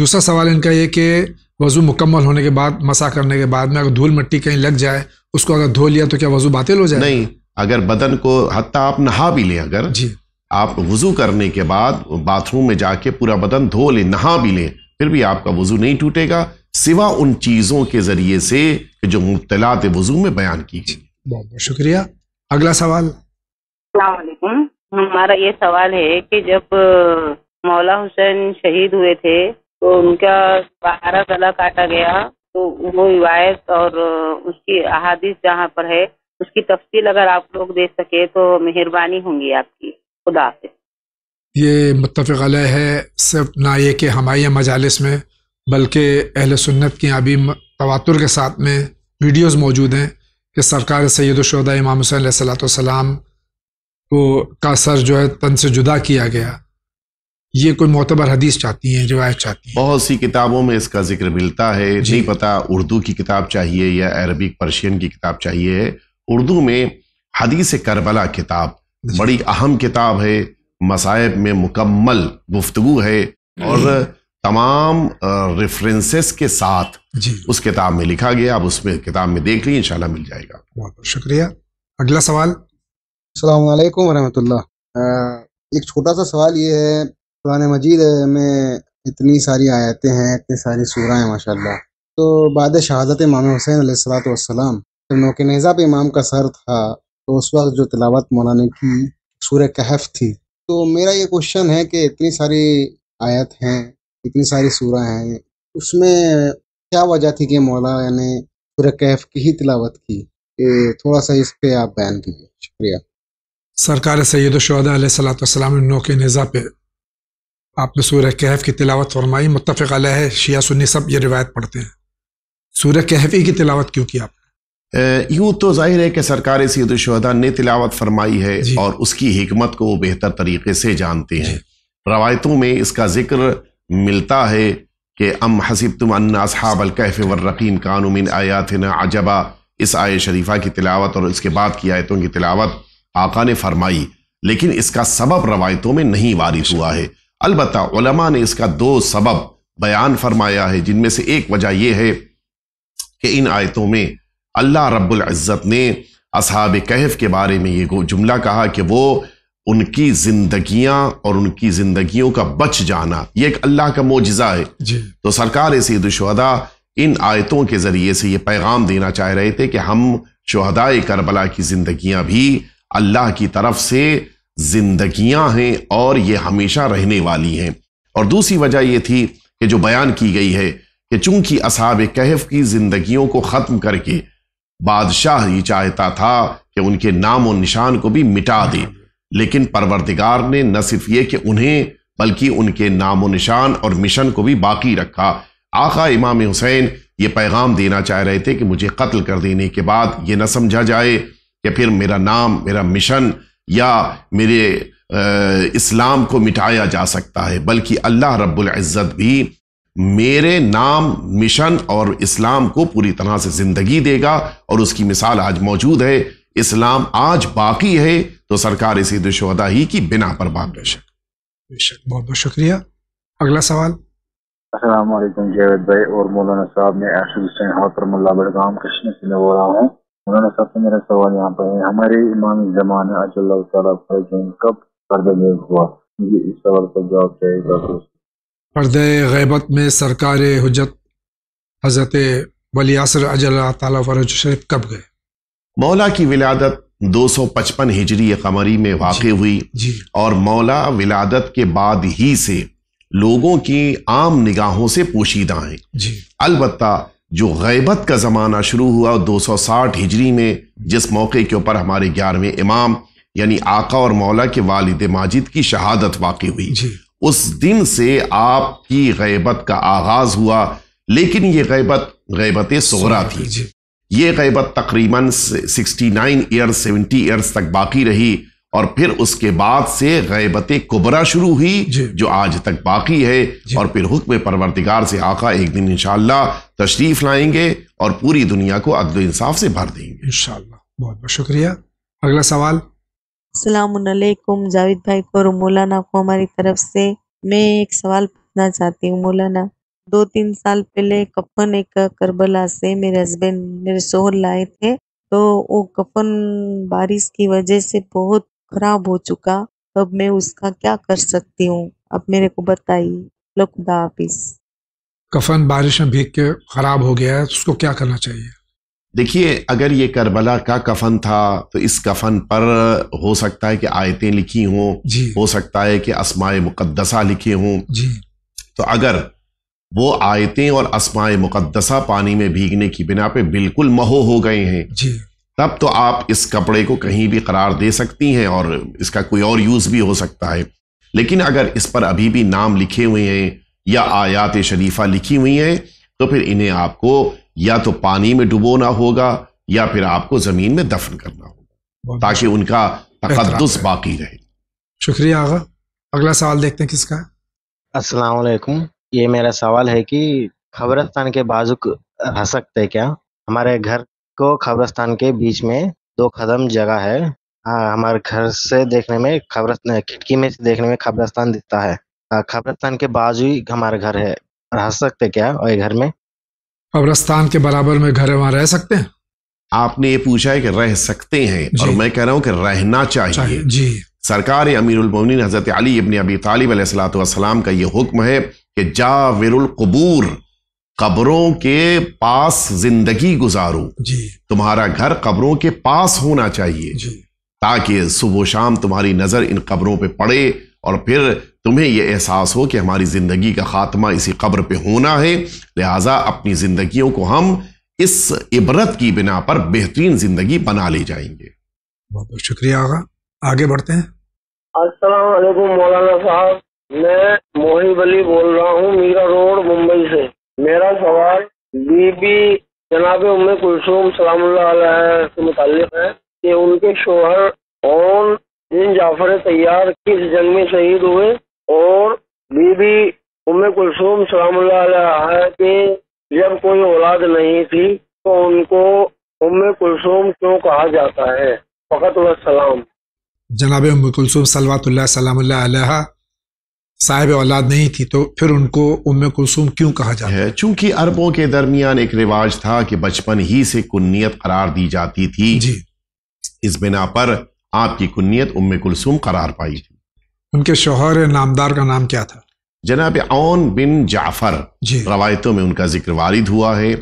दूसरा सवाल इनका यह कि वज़ू मुकम्मल होने के बाद मसा करने के बाद में अगर धूल मिट्टी कहीं लग जाए उसको अगर धो लिया तो क्या वज़ू बातिल हो जाए नहीं अगर बदन को हती आप नहा भी लें अगर जी आप वज़ू करने के बाद बाथरूम में जाके पूरा बदन धो लें नहा भी लें फिर भी आपका वजू नहीं टूटेगा सिवा उन चीज़ों के ज़रिए से जो मुबतलात वजू में बयान की गई बहुत बहुत शुक्रिया अगला सवाल हमारा ये सवाल है कि जब मौला हुसैन शहीद हुए थे तो उनका बारह गला काटा गया तो वो रिवायत और उसकी अहादिस जहाँ पर है उसकी तफसील अगर आप लोग दे सके तो मेहरबानी होंगी आपकी खुदा हाफिज ये मुतफ़ है सिर्फ ना ये कि हमारे मजालस में बल्कि अहल सुन्नत की अभी तवातुर के साथ में वीडियोस मौजूद हैं कि सरकार सैदा इमाम हुसैन सलाम को का सर जो है तन से जुदा किया गया ये कोई मोतबर हदीस चाहती हैं रिवायत चाहती हैं बहुत सी किताबों में इसका जिक्र मिलता है नहीं पता उर्दू की किताब चाहिए या अरबिक पर्शियन की किताब चाहिए उर्दू में हदीस करबला किताब बड़ी अहम किताब है मसायब में मुकम्मल गुफ्तु है हम्म। और तमाम रेफरेंसेस के साथ जी उस किताब में लिखा गया आप उसमें किताब में देख ली इंशाल्लाह मिल जाएगा बहुत बहुत शुक्रिया अगला सवाल अलैक्म वरहमतुल्लाह एक छोटा सा सवाल ये है पुरान मजीद में इतनी सारी आयतें हैं इतनी सारी सूरा हैं माशाल्लाह तो बाद शहादत इमाम हुसैन सलाम जब नौके नज़ा इमाम का सर था तो उस वक्त जो तिलावत मौलाना की सूर कहफ थी तो मेरा ये क्वेश्चन है कि इतनी सारी आयत हैं इतनी सारी सूरह हैं उसमें क्या वजह थी कि मौला ने सूर्य कैफ की ही तिलावत की थोड़ा सा इस पर आप बयान कीजिए शुक्रिया सरकार सैद सलाम नो के नज़ा पे आपने सूर कहफ की तिलावत फरमाई मुतफ़ है शिया सुन्नी सब ये रिवायत पढ़ते हैं सूर कहफी की तिलावत क्यों की आप यूं तो जाहिर है कि सरकार सैदुलशहदा ने तिलावत फरमाई है और उसकी हमत को वो बेहतर तरीके से जानते हैं रवायतों में इसका जिक्र मिलता है कि अम हसीब तुम अन्नासहाब अलकैफ वर्रकीन कानून आयात न अजबा इस आय शरीफा की तिलावत और इसके बाद की आयतों की तिलावत आका ने फरमाई लेकिन इसका सबब रवायतों में नहीं वारिस हुआ है अलबत् ने इसका दो सबब बयान फरमाया है जिनमें से एक वजह यह है कि इन आयतों में अल्लाह रब्बुल इज़्ज़त ने असहाब कहफ के बारे में ये जुमला कहा कि वो उनकी जिंदगियां और उनकी जिंदगियों का बच जाना ये एक अल्लाह का मोजा है तो सरकार ऐसी दुशहदा इन आयतों के ज़रिए से ये पैगाम देना चाह रहे थे कि हम शहदाय करबला की ज़िंदगियाँ भी अल्लाह की तरफ से ज़िंदगियाँ हैं और ये हमेशा रहने वाली हैं और दूसरी वजह यह थी कि जो बयान की गई है कि चूंकि असहाब कहफ की ज़िंदगियों को ख़त्म करके बादशाह ये चाहता था कि उनके नाम और निशान को भी मिटा दे लेकिन परवरदिगार ने न सिर्फ ये कि उन्हें बल्कि उनके नामो निशान और मिशन को भी बाकी रखा आखा इमाम हुसैन ये पैगाम देना चाह रहे थे कि मुझे कत्ल कर देने के बाद ये न समझा जाए कि फिर मेरा नाम मेरा मिशन या मेरे आ, इस्लाम को मिटाया जा सकता है बल्कि अल्लाह रब्बुल इज़्ज़त भी मेरे नाम मिशन और इस्लाम को पूरी तरह से जिंदगी देगा और उसकी मिसाल आज मौजूद है इस्लाम आज बाकी है तो सरकार इसी दुशोदा ही की बिना पर बात बेशक बेशक बहुत बहुत शुक्रिया अगला सवाल असलम जावेद भाई और मौलाना साहब मैं आशिफ हुसैन हाथर बड़गाम कृष्ण से बोल रहा हूँ मौलाना साहब से तो मेरा सवाल यहाँ पर है हमारे इमाम जमान अजल्ला कब कर्ज हुआ मुझे इस सवाल का जवाब चाहिए पर्द गैबत में सरकार हजरत हज़रत वली असर अजल तरज शरीफ कब गए मौला की विलादत 255 हिजरी कमरी में वाक़ हुई जी। और मौला विलादत के बाद ही से लोगों की आम निगाहों से पोशीदा हैं अलबत् जो गैबत का ज़माना शुरू हुआ 260 हिजरी में जिस मौके के ऊपर हमारे ग्यारहवें इमाम यानी आका और मौला के वालिद माजिद की शहादत वाकई हुई उस दिन से आपकी गैबत का आगाज हुआ लेकिन ये गैबत गैबत सोहरा थी ये गैबत तकरीबन 69 ईयर्स 70 ईयर्स तक बाकी रही और फिर उसके बाद से गैबत कुबरा शुरू हुई जो आज तक बाकी है और फिर हुक्म परवरदिगार से आका एक दिन इंशाला तशरीफ लाएंगे और पूरी दुनिया को अदल इंसाफ से भर देंगे इंशाल्लाह बहुत बहुत शुक्रिया अगला सवाल अलैक्म जावेद भाई को और मौलाना को हमारी तरफ से मैं एक सवाल पूछना चाहती हूँ मौलाना दो तीन साल पहले कफन एक करबला से मेरे हस्बैंड मेरे शोहर लाए थे तो वो कफन बारिश की वजह से बहुत खराब हो चुका अब मैं उसका क्या कर सकती हूँ अब मेरे को बताइए लो खुदा कफन बारिश में भीग के ख़राब हो गया है उसको क्या करना चाहिए देखिए अगर ये करबला का कफन था तो इस कफन पर हो सकता है कि आयतें लिखी हों हो सकता है कि असमाय मुकदसा लिखे हों तो अगर वो आयतें और असमाय मुकदसा पानी में भीगने की बिना पे बिल्कुल महो हो गए हैं तब तो आप इस कपड़े को कहीं भी करार दे सकती हैं और इसका कोई और यूज़ भी हो सकता है लेकिन अगर इस पर अभी भी नाम लिखे हुए हैं या आयात शरीफा लिखी हुई हैं तो फिर इन्हें आपको या तो पानी में डुबोना होगा या फिर आपको जमीन में दफन करना होगा ताकि उनका तकदस बाकी रहे शुक्रिया आगा अगला सवाल देखते हैं किसका है अस्सलाम वालेकुम ये मेरा सवाल है कि खबरस्तान के बाजू रह सकते क्या हमारे घर को खबरस्तान के बीच में दो कदम जगह है हमारे घर से देखने में खबर खिड़की में से देखने में खबरस्तान दिखता है खबरस्तान के बाजू ही हमारा घर है रह सकते क्या और घर में कब्रस्तान के बराबर में घर वहां रह सकते हैं आपने ये पूछा है कि रह सकते हैं और मैं कह रहा हूं कि रहना चाहिए, चाहिए। जी सरकार उलमिन हजरत अली इबन अबी तालिब सलाम का यह हुक्म है कि कबूर कब्रों के पास जिंदगी गुजारो जी तुम्हारा घर कब्रों के पास होना चाहिए जी ताकि सुबह शाम तुम्हारी नजर इन कब्रों पे पड़े और फिर तुम्हें यह एहसास हो कि हमारी ज़िंदगी का ख़ात्मा इसी कब्र पे होना है लिहाजा अपनी ज़िंदगियों को हम इस इबरत की बिना पर बेहतरीन ज़िंदगी बना ले जाएंगे बहुत बहुत शुक्रिया आगा आगे बढ़ते हैं असलकुम मौलाना साहब मैं मोहिब अली बोल रहा हूँ मीरा रोड मुंबई से मेरा सवाल बीबी जनाब उम्मे कुलसूम सलाम से मुतालिक है कि उनके शोहर ओन जिन जाफर तैयार किस जंग में शहीद हुए और बीबी उम कुलसुम है कि जब कोई औलाद नहीं थी तो उनको उम्मे कुलसुम क्यों कहा जाता है फ़कत व सलाम जनाब उम्मे कुलसुम सलवातुल्ला सलाम साहिब औलाद नहीं थी तो फिर उनको उम्मे कुलसुम क्यों कहा जाता है चूंकि अरबों के दरमियान एक रिवाज था कि बचपन ही से कुन्नीत करार दी जाती थी जी इस बिना पर आपकी कुन्नीत उम्मे कुलसुम करार पाई उनके शोहर नामदार का नाम क्या था जनाब ओन बिन जाफर रवायतों में उनका जिक्र वारिद हुआ है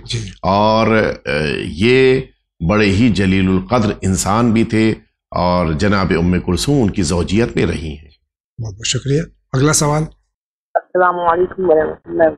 और ये बड़े ही जलील कद्र इंसान भी थे और जनाब उम कुलसूम उनकी जोजियत में रही हैं बहुत बहुत शुक्रिया अगला सवाल वरक मैं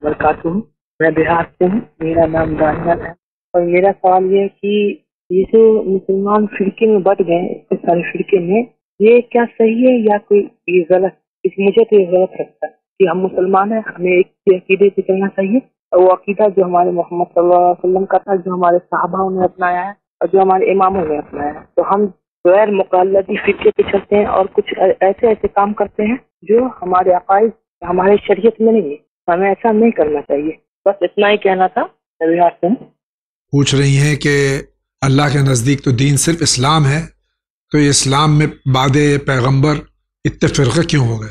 बिहार से हूँ मेरा नाम दानियल है और मेरा सवाल ये है कि ये जो मुसलमान फिरके में बट गए इतने सारे फिरके में ये क्या सही है या कोई ये गलत इस मुझे तो ये गलत लगता है कि हम मुसलमान हैं हमें एक अकीदे पे चलना चाहिए और वो अकीदा जो हमारे मोहम्मद वसल्लम का था जो हमारे साहबाओं ने अपनाया है और जो हमारे इमामों ने अपनाया है तो हम गैर मुकालती फिरके पे चलते हैं और कुछ ऐसे ऐसे काम करते हैं जो हमारे अकायद हमारे शरीयत में नहीं है हमें ऐसा नहीं करना चाहिए बस इतना ही कहना था पूछ रही हैं कि अल्लाह के नज़दीक तो दीन सिर्फ इस्लाम है तो इस्लाम में बाद पैगम्बर इतने फ़िरक़े क्यों हो गए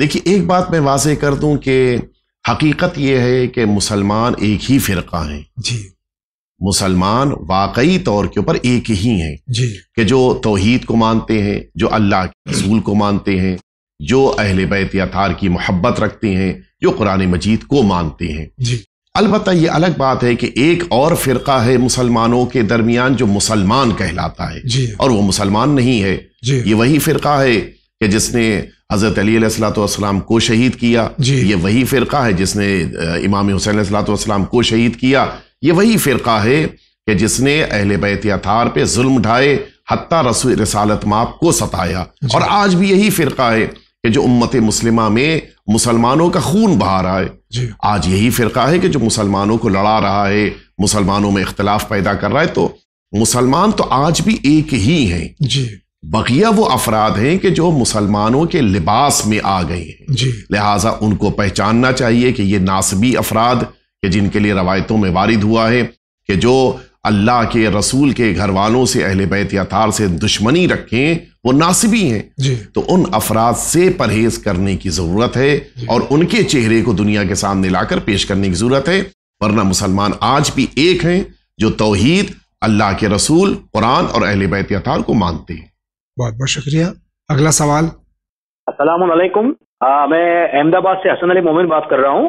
देखिए एक बात मैं वाजे कर दूं कि हकीकत यह है कि मुसलमान एक ही फ़िरका है जी मुसलमान वाकई तौर के ऊपर एक ही हैं जी कि जो तोहहीद को मानते हैं जो अल्लाह के रसूल को मानते हैं जो अहल बैत अतार की मोहब्बत रखते हैं जो कुरान मजीद को मानते हैं जी अलबत् ये अलग बात है कि एक और फ़िरका है मुसलमानों के दरमियान जो मुसलमान कहलाता है और वो मुसलमान नहीं है ये वही फ़िरका है कि जिसने हज़रत अलीसलाम को शहीद किया ये वही फ़िरका है जिसने इमाम हुसैन सलाम को शहीद किया ये वही फ़िरका है कि जिसने अहल बैत थार पर जुल्म ढाए हती रसू रसालत माप को सताया और आज भी यही फ़िरका है कि जो उम्मत मुस्लिमा में मुसलमानों का खून बहा रहा है आज यही फ़िरका है कि जो मुसलमानों को लड़ा रहा है मुसलमानों में इख्तलाफ पैदा कर रहा है तो मुसलमान तो आज भी एक ही हैं बकिया वो अफराद हैं कि जो मुसलमानों के लिबास में आ गए हैं लिहाजा उनको पहचानना चाहिए कि ये नासबी अफराद के जिनके लिए रवायतों में वारिद हुआ है कि जो अल्लाह के रसूल के घर वालों से अहल बैत या तार से दुश्मनी रखें वो नासिबी हैं तो उन अफराद से परहेज करने की ज़रूरत है और उनके चेहरे को दुनिया के सामने लाकर पेश करने की ज़रूरत है वरना मुसलमान आज भी एक हैं जो तोहहीद अल्लाह के रसूल कुरान और अहल बैत अतार को मानते हैं बहुत बहुत शुक्रिया अगला सवाल असलकुम मैं अहमदाबाद से हसन अली मोमिन बात कर रहा हूँ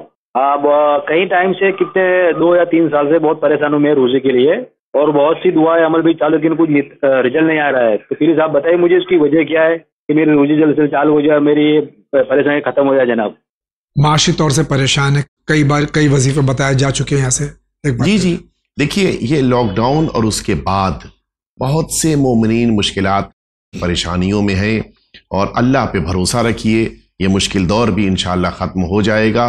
अब कई टाइम से कितने दो या तीन साल से बहुत परेशान हूँ मैं रोजे के लिए और बहुत सी दुआएं अमल भी चालू लेकिन कुछ रिजल्ट नहीं आ रहा है तो फिर आप बताइए मुझे इसकी वजह क्या है कि मेरी रोजी जल्द से चालू हो जाए मेरी ये परेशानी खत्म हो जाए जनाब माशी तौर से परेशान है कई बार कई वजीफे बताए जा चुके हैं यहाँ से एक जी जी देखिए ये लॉकडाउन और उसके बाद बहुत से मोमिन मुश्किल परेशानियों में है और अल्लाह पे भरोसा रखिए ये मुश्किल दौर भी इन ख़त्म हो जाएगा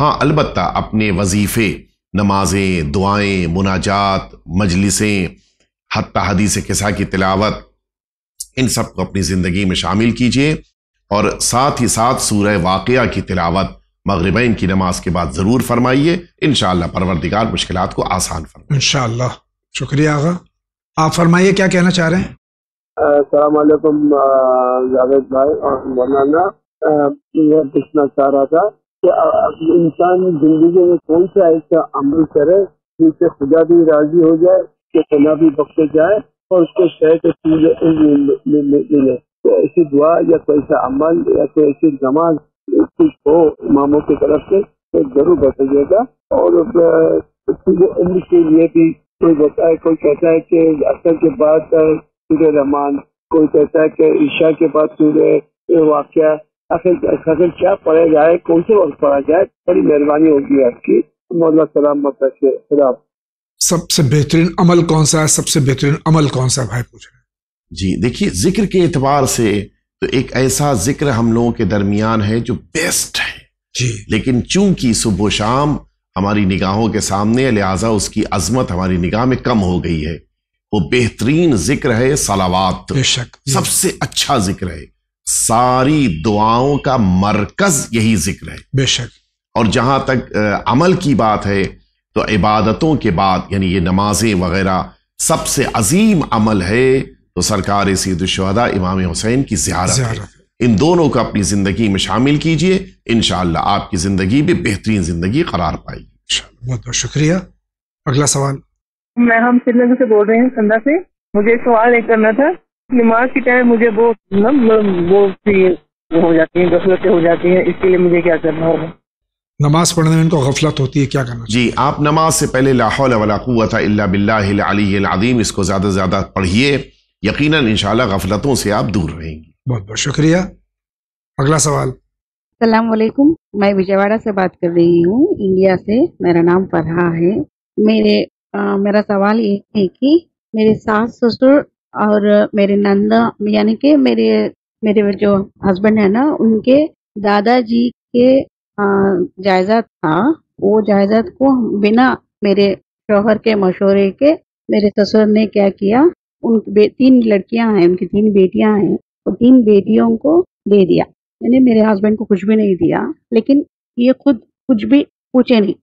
हाँ अलबत्त अपने वजीफ़े नमाजें दुआएं मुनाजात मजलिसें हती हदीस किसा की तिलावत इन सब को अपनी ज़िंदगी में शामिल कीजिए और साथ ही साथ सूर वाक़ की तिलावत मगरबैन की नमाज के बाद ज़रूर फरमाइए इन परवरदिगार मुश्किल को आसान फरमा इन शुक्रिया आगा आप फरमाइए क्या कहना चाह रहे हैं जावेद भाई और मौलाना मैं पूछना चाह रहा था कि तो इंसान जिंदगी में कौन सा ऐसा अमल करे जिससे खुदा भी राजी हो जाए कि तना भी बख्त जाए और उसको शहर मिले तो ऐसी दुआ या कोई ऐसा अमल या कोई ऐसी नमाज कुछ हो इमामों की तरफ से तो जरूर बताइएगा और उम्र के लिए भी कोई बताए कोई कहता है कि असर के बाद सूर्य रहमान कोई कहता है कि ईशा के बाद सूर्य वाक्य फसल क्या पढ़ा जाए कौन से वक्त पढ़ा जाए बड़ी मेहरबानी होगी आपकी मौला सलाम खिलाफ सबसे बेहतरीन अमल कौन सा है सबसे बेहतरीन अमल कौन सा भाई पूछ रहे जी देखिए जिक्र के एतबार से तो एक ऐसा जिक्र हम लोगों के दरमियान है जो बेस्ट है जी लेकिन चूंकि सुबह शाम हमारी निगाहों के सामने लिहाजा उसकी अजमत हमारी निगाह में कम हो गई है वो बेहतरीन जिक्र है सलावात सबसे अच्छा जिक्र है सारी दुआओं का मरकज यही जिक्र है बेशक और जहां तक अमल की बात है तो इबादतों के बाद यानी ये नमाजें वगैरह सबसे अजीम अमल है तो सरकार सैदुलशहदा इमाम हुसैन की ज्यारत, ज्यारत है। इन दोनों को अपनी जिंदगी में शामिल कीजिए इन आपकी जिंदगी भी बेहतरीन जिंदगी करार पाएगी बहुत बहुत शुक्रिया अगला सवाल मैं हम सिद्धनगर से बोल रहे हैं संदा से मुझे एक सवाल एक करना था नमाज की टाइम मुझे वो ना मतलब वो हो जाती है गफलतें हो जाती है इसके लिए मुझे क्या करना होगा नमाज पढ़ने में इनको गफलत होती है क्या करना जी आप नमाज से पहले लाहौल अल्ला बिल्लाम इसको ज़्यादा से ज़्यादा पढ़िए यकीन इन गफलतों से आप दूर रहेंगी बहुत बहुत शुक्रिया अगला सवाल सलामकुम मैं विजयवाड़ा से बात कर रही हूँ इंडिया से मेरा नाम फरहा है मेरे आ, मेरा सवाल ये है कि मेरे सास ससुर और मेरे नंदा यानी कि मेरे मेरे जो हस्बैंड है ना उनके दादाजी के जायदाद था वो जायदाद को बिना मेरे शोहर के मशोरे के मेरे ससुर ने क्या किया उन तीन लड़कियां हैं उनकी तीन बेटियां हैं और तीन बेटियों को दे दिया मैंने मेरे हस्बैंड को कुछ भी नहीं दिया लेकिन ये खुद कुछ भी पूछे नहीं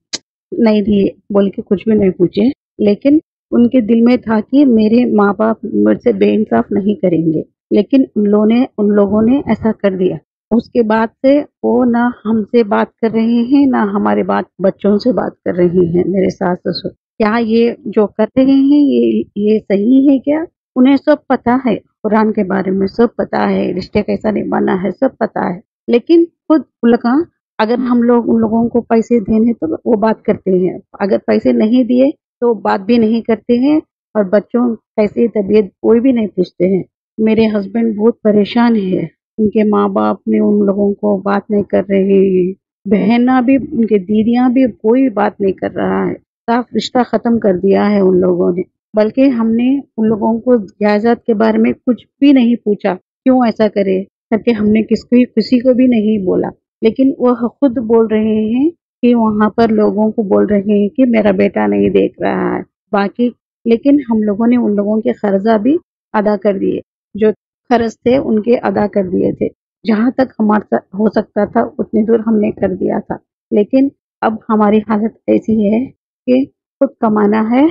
नहीं दिए बोल के कुछ भी नहीं पूछे लेकिन उनके दिल में था कि मेरे माँ बाप मुझसे बेइंसाफ नहीं करेंगे लेकिन उन लोगों ने उन लोगों ने ऐसा कर दिया उसके बाद से वो ना हमसे बात कर रहे हैं ना हमारे बात बच्चों से बात कर रहे हैं मेरे सास ससुर क्या ये जो कर रहे हैं ये ये सही है क्या उन्हें सब पता है कुरान के बारे में सब पता है रिश्ते कैसा निभाना है सब पता है लेकिन खुद उनका अगर हम लोग उन लोगों को पैसे देने तो वो बात करते हैं अगर पैसे नहीं दिए तो बात भी नहीं करते हैं और बच्चों कैसी तबीयत कोई भी नहीं पूछते हैं मेरे हस्बैंड बहुत परेशान है उनके माँ बाप ने उन लोगों को बात नहीं कर रहे हैं बहना भी उनके दीदियाँ भी कोई बात नहीं कर रहा है साफ रिश्ता ख़त्म कर दिया है उन लोगों ने बल्कि हमने उन लोगों को जायजात के बारे में कुछ भी नहीं पूछा क्यों ऐसा करे करके हमने किसको किसी को भी नहीं बोला लेकिन वह खुद बोल रहे हैं कि वहाँ पर लोगों को बोल रहे हैं कि मेरा बेटा नहीं देख रहा है बाकी लेकिन हम लोगों ने उन लोगों के कर्जा भी अदा कर दिए जो कर्ज थे उनके अदा कर दिए थे जहाँ तक हमारा हो सकता था उतनी दूर हमने कर दिया था लेकिन अब हमारी हालत ऐसी है कि खुद कमाना है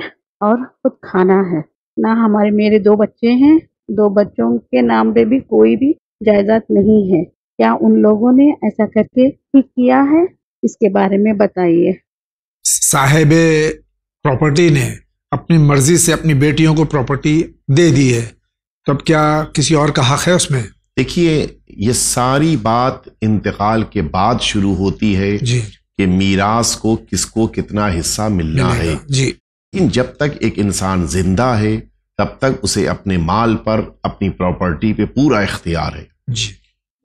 और खुद खाना है ना हमारे मेरे दो बच्चे हैं दो बच्चों के नाम पे भी कोई भी जायदाद नहीं है क्या उन लोगों ने ऐसा करके ठीक किया है इसके बारे में बताइए साहेब प्रॉपर्टी ने अपनी मर्जी से अपनी बेटियों को प्रॉपर्टी दे दी है तो क्या किसी और का हक है उसमें देखिए ये सारी बात इंतकाल के बाद शुरू होती है जी कि मीरास को किसको कितना हिस्सा मिलना है जी लेकिन जब तक एक इंसान जिंदा है तब तक उसे अपने माल पर अपनी प्रॉपर्टी पे पूरा इख्तियार है जी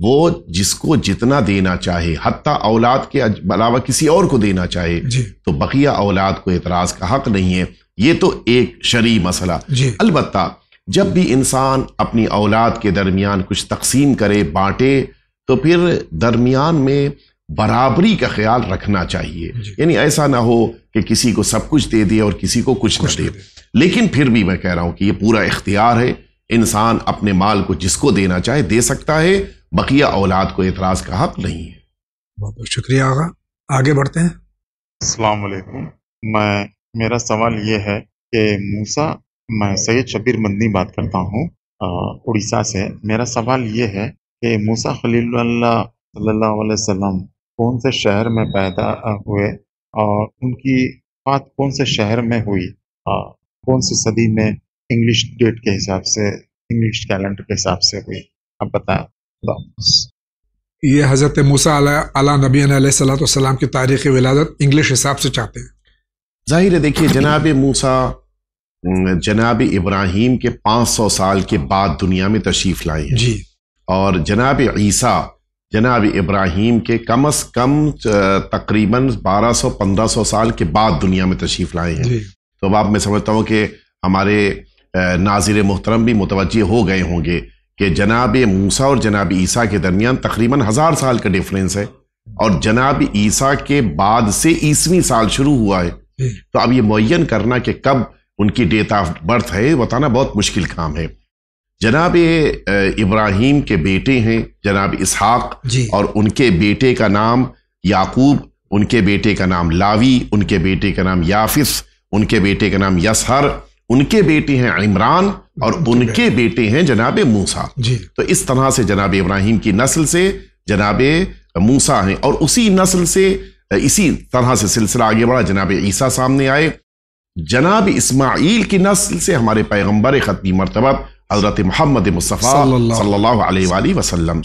वो जिसको जितना देना चाहे हती औलाद के अलावा किसी और को देना चाहे तो बकिया औलाद को एतराज़ का हक नहीं है ये तो एक शरी मसला अलबत् जब भी इंसान अपनी औलाद के दरमियान कुछ तकसीम करे बाँटे तो फिर दरमियान में बराबरी का ख्याल रखना चाहिए यानी ऐसा ना हो कि किसी को सब कुछ दे दे और किसी को कुछ, कुछ ना दे लेकिन फिर भी मैं कह रहा हूँ कि ये पूरा इख्तियार है इंसान अपने माल को जिसको देना चाहे दे सकता है बकिया औलाद को एतराज का हक नहीं है बहुत बहुत शुक्रिया आगा आगे बढ़ते हैं अस्सलाम वालेकुम मैं मेरा सवाल ये है कि मूसा मैं सैयद शबीर मदनी बात करता हूँ उड़ीसा से मेरा सवाल ये है कि मूसा खलील सल्लल्लाहु कौन से शहर में पैदा हुए और उनकी बात कौन से शहर में हुई आ, कौन सी सदी में इंग्लिश डेट के हिसाब से इंग्लिश कैलेंडर के हिसाब से हुई आप बताएं ये हज़रत मूसा अला नबी सलाम की तारीख़ विलादत इंग्लिश हिसाब से चाहते हैं ज़ाहिर है देखिए जनाब मूसा जनाब इब्राहिम के 500 साल के बाद दुनिया में तशरीफ़ लाए हैं जी और जनाब ईसा जनाब इब्राहिम के कम अज़ कम तकरीबन 1200-1500 साल के बाद दुनिया में तशरीफ़ लाए हैं तो अब आप मैं समझता हूँ कि हमारे नाजिर मोहतरम भी मुतवजह हो गए होंगे कि जनाब मूसा और जनाब ईसा के दरमियान तकरीबन हज़ार साल का डिफरेंस है और जनाब ईसा के बाद से ईसवीं साल शुरू हुआ है तो अब ये मुन करना कि कब उनकी डेट ऑफ बर्थ है बताना बहुत मुश्किल काम है जनाब इब्राहिम के बेटे हैं जनाब इसहाक और उनके बेटे का नाम याकूब उनके बेटे का नाम लावी उनके बेटे का नाम याफिस उनके बेटे का नाम यसहर उनके बेटे हैं इमरान और उनके बेटे हैं जनाब मूसा तो इस तरह से जनाब इब्राहिम की नस्ल से जनाब मूसा हैं और उसी नस्ल से इसी तरह से सिलसिला आगे बढ़ा जनाब ईसा सामने आए जनाब इस्माइल की नस्ल से हमारे पैगम्बर ख़त्मी मरतबा हज़रत मोहम्मद मुस्तफ़ा सल्लल्लाहु वसल्लम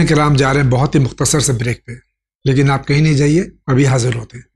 जा रहे हैं बहुत ही मुख्तसर से ब्रेक पे लेकिन आप कहीं नहीं जाइए अभी हाजिर होते हैं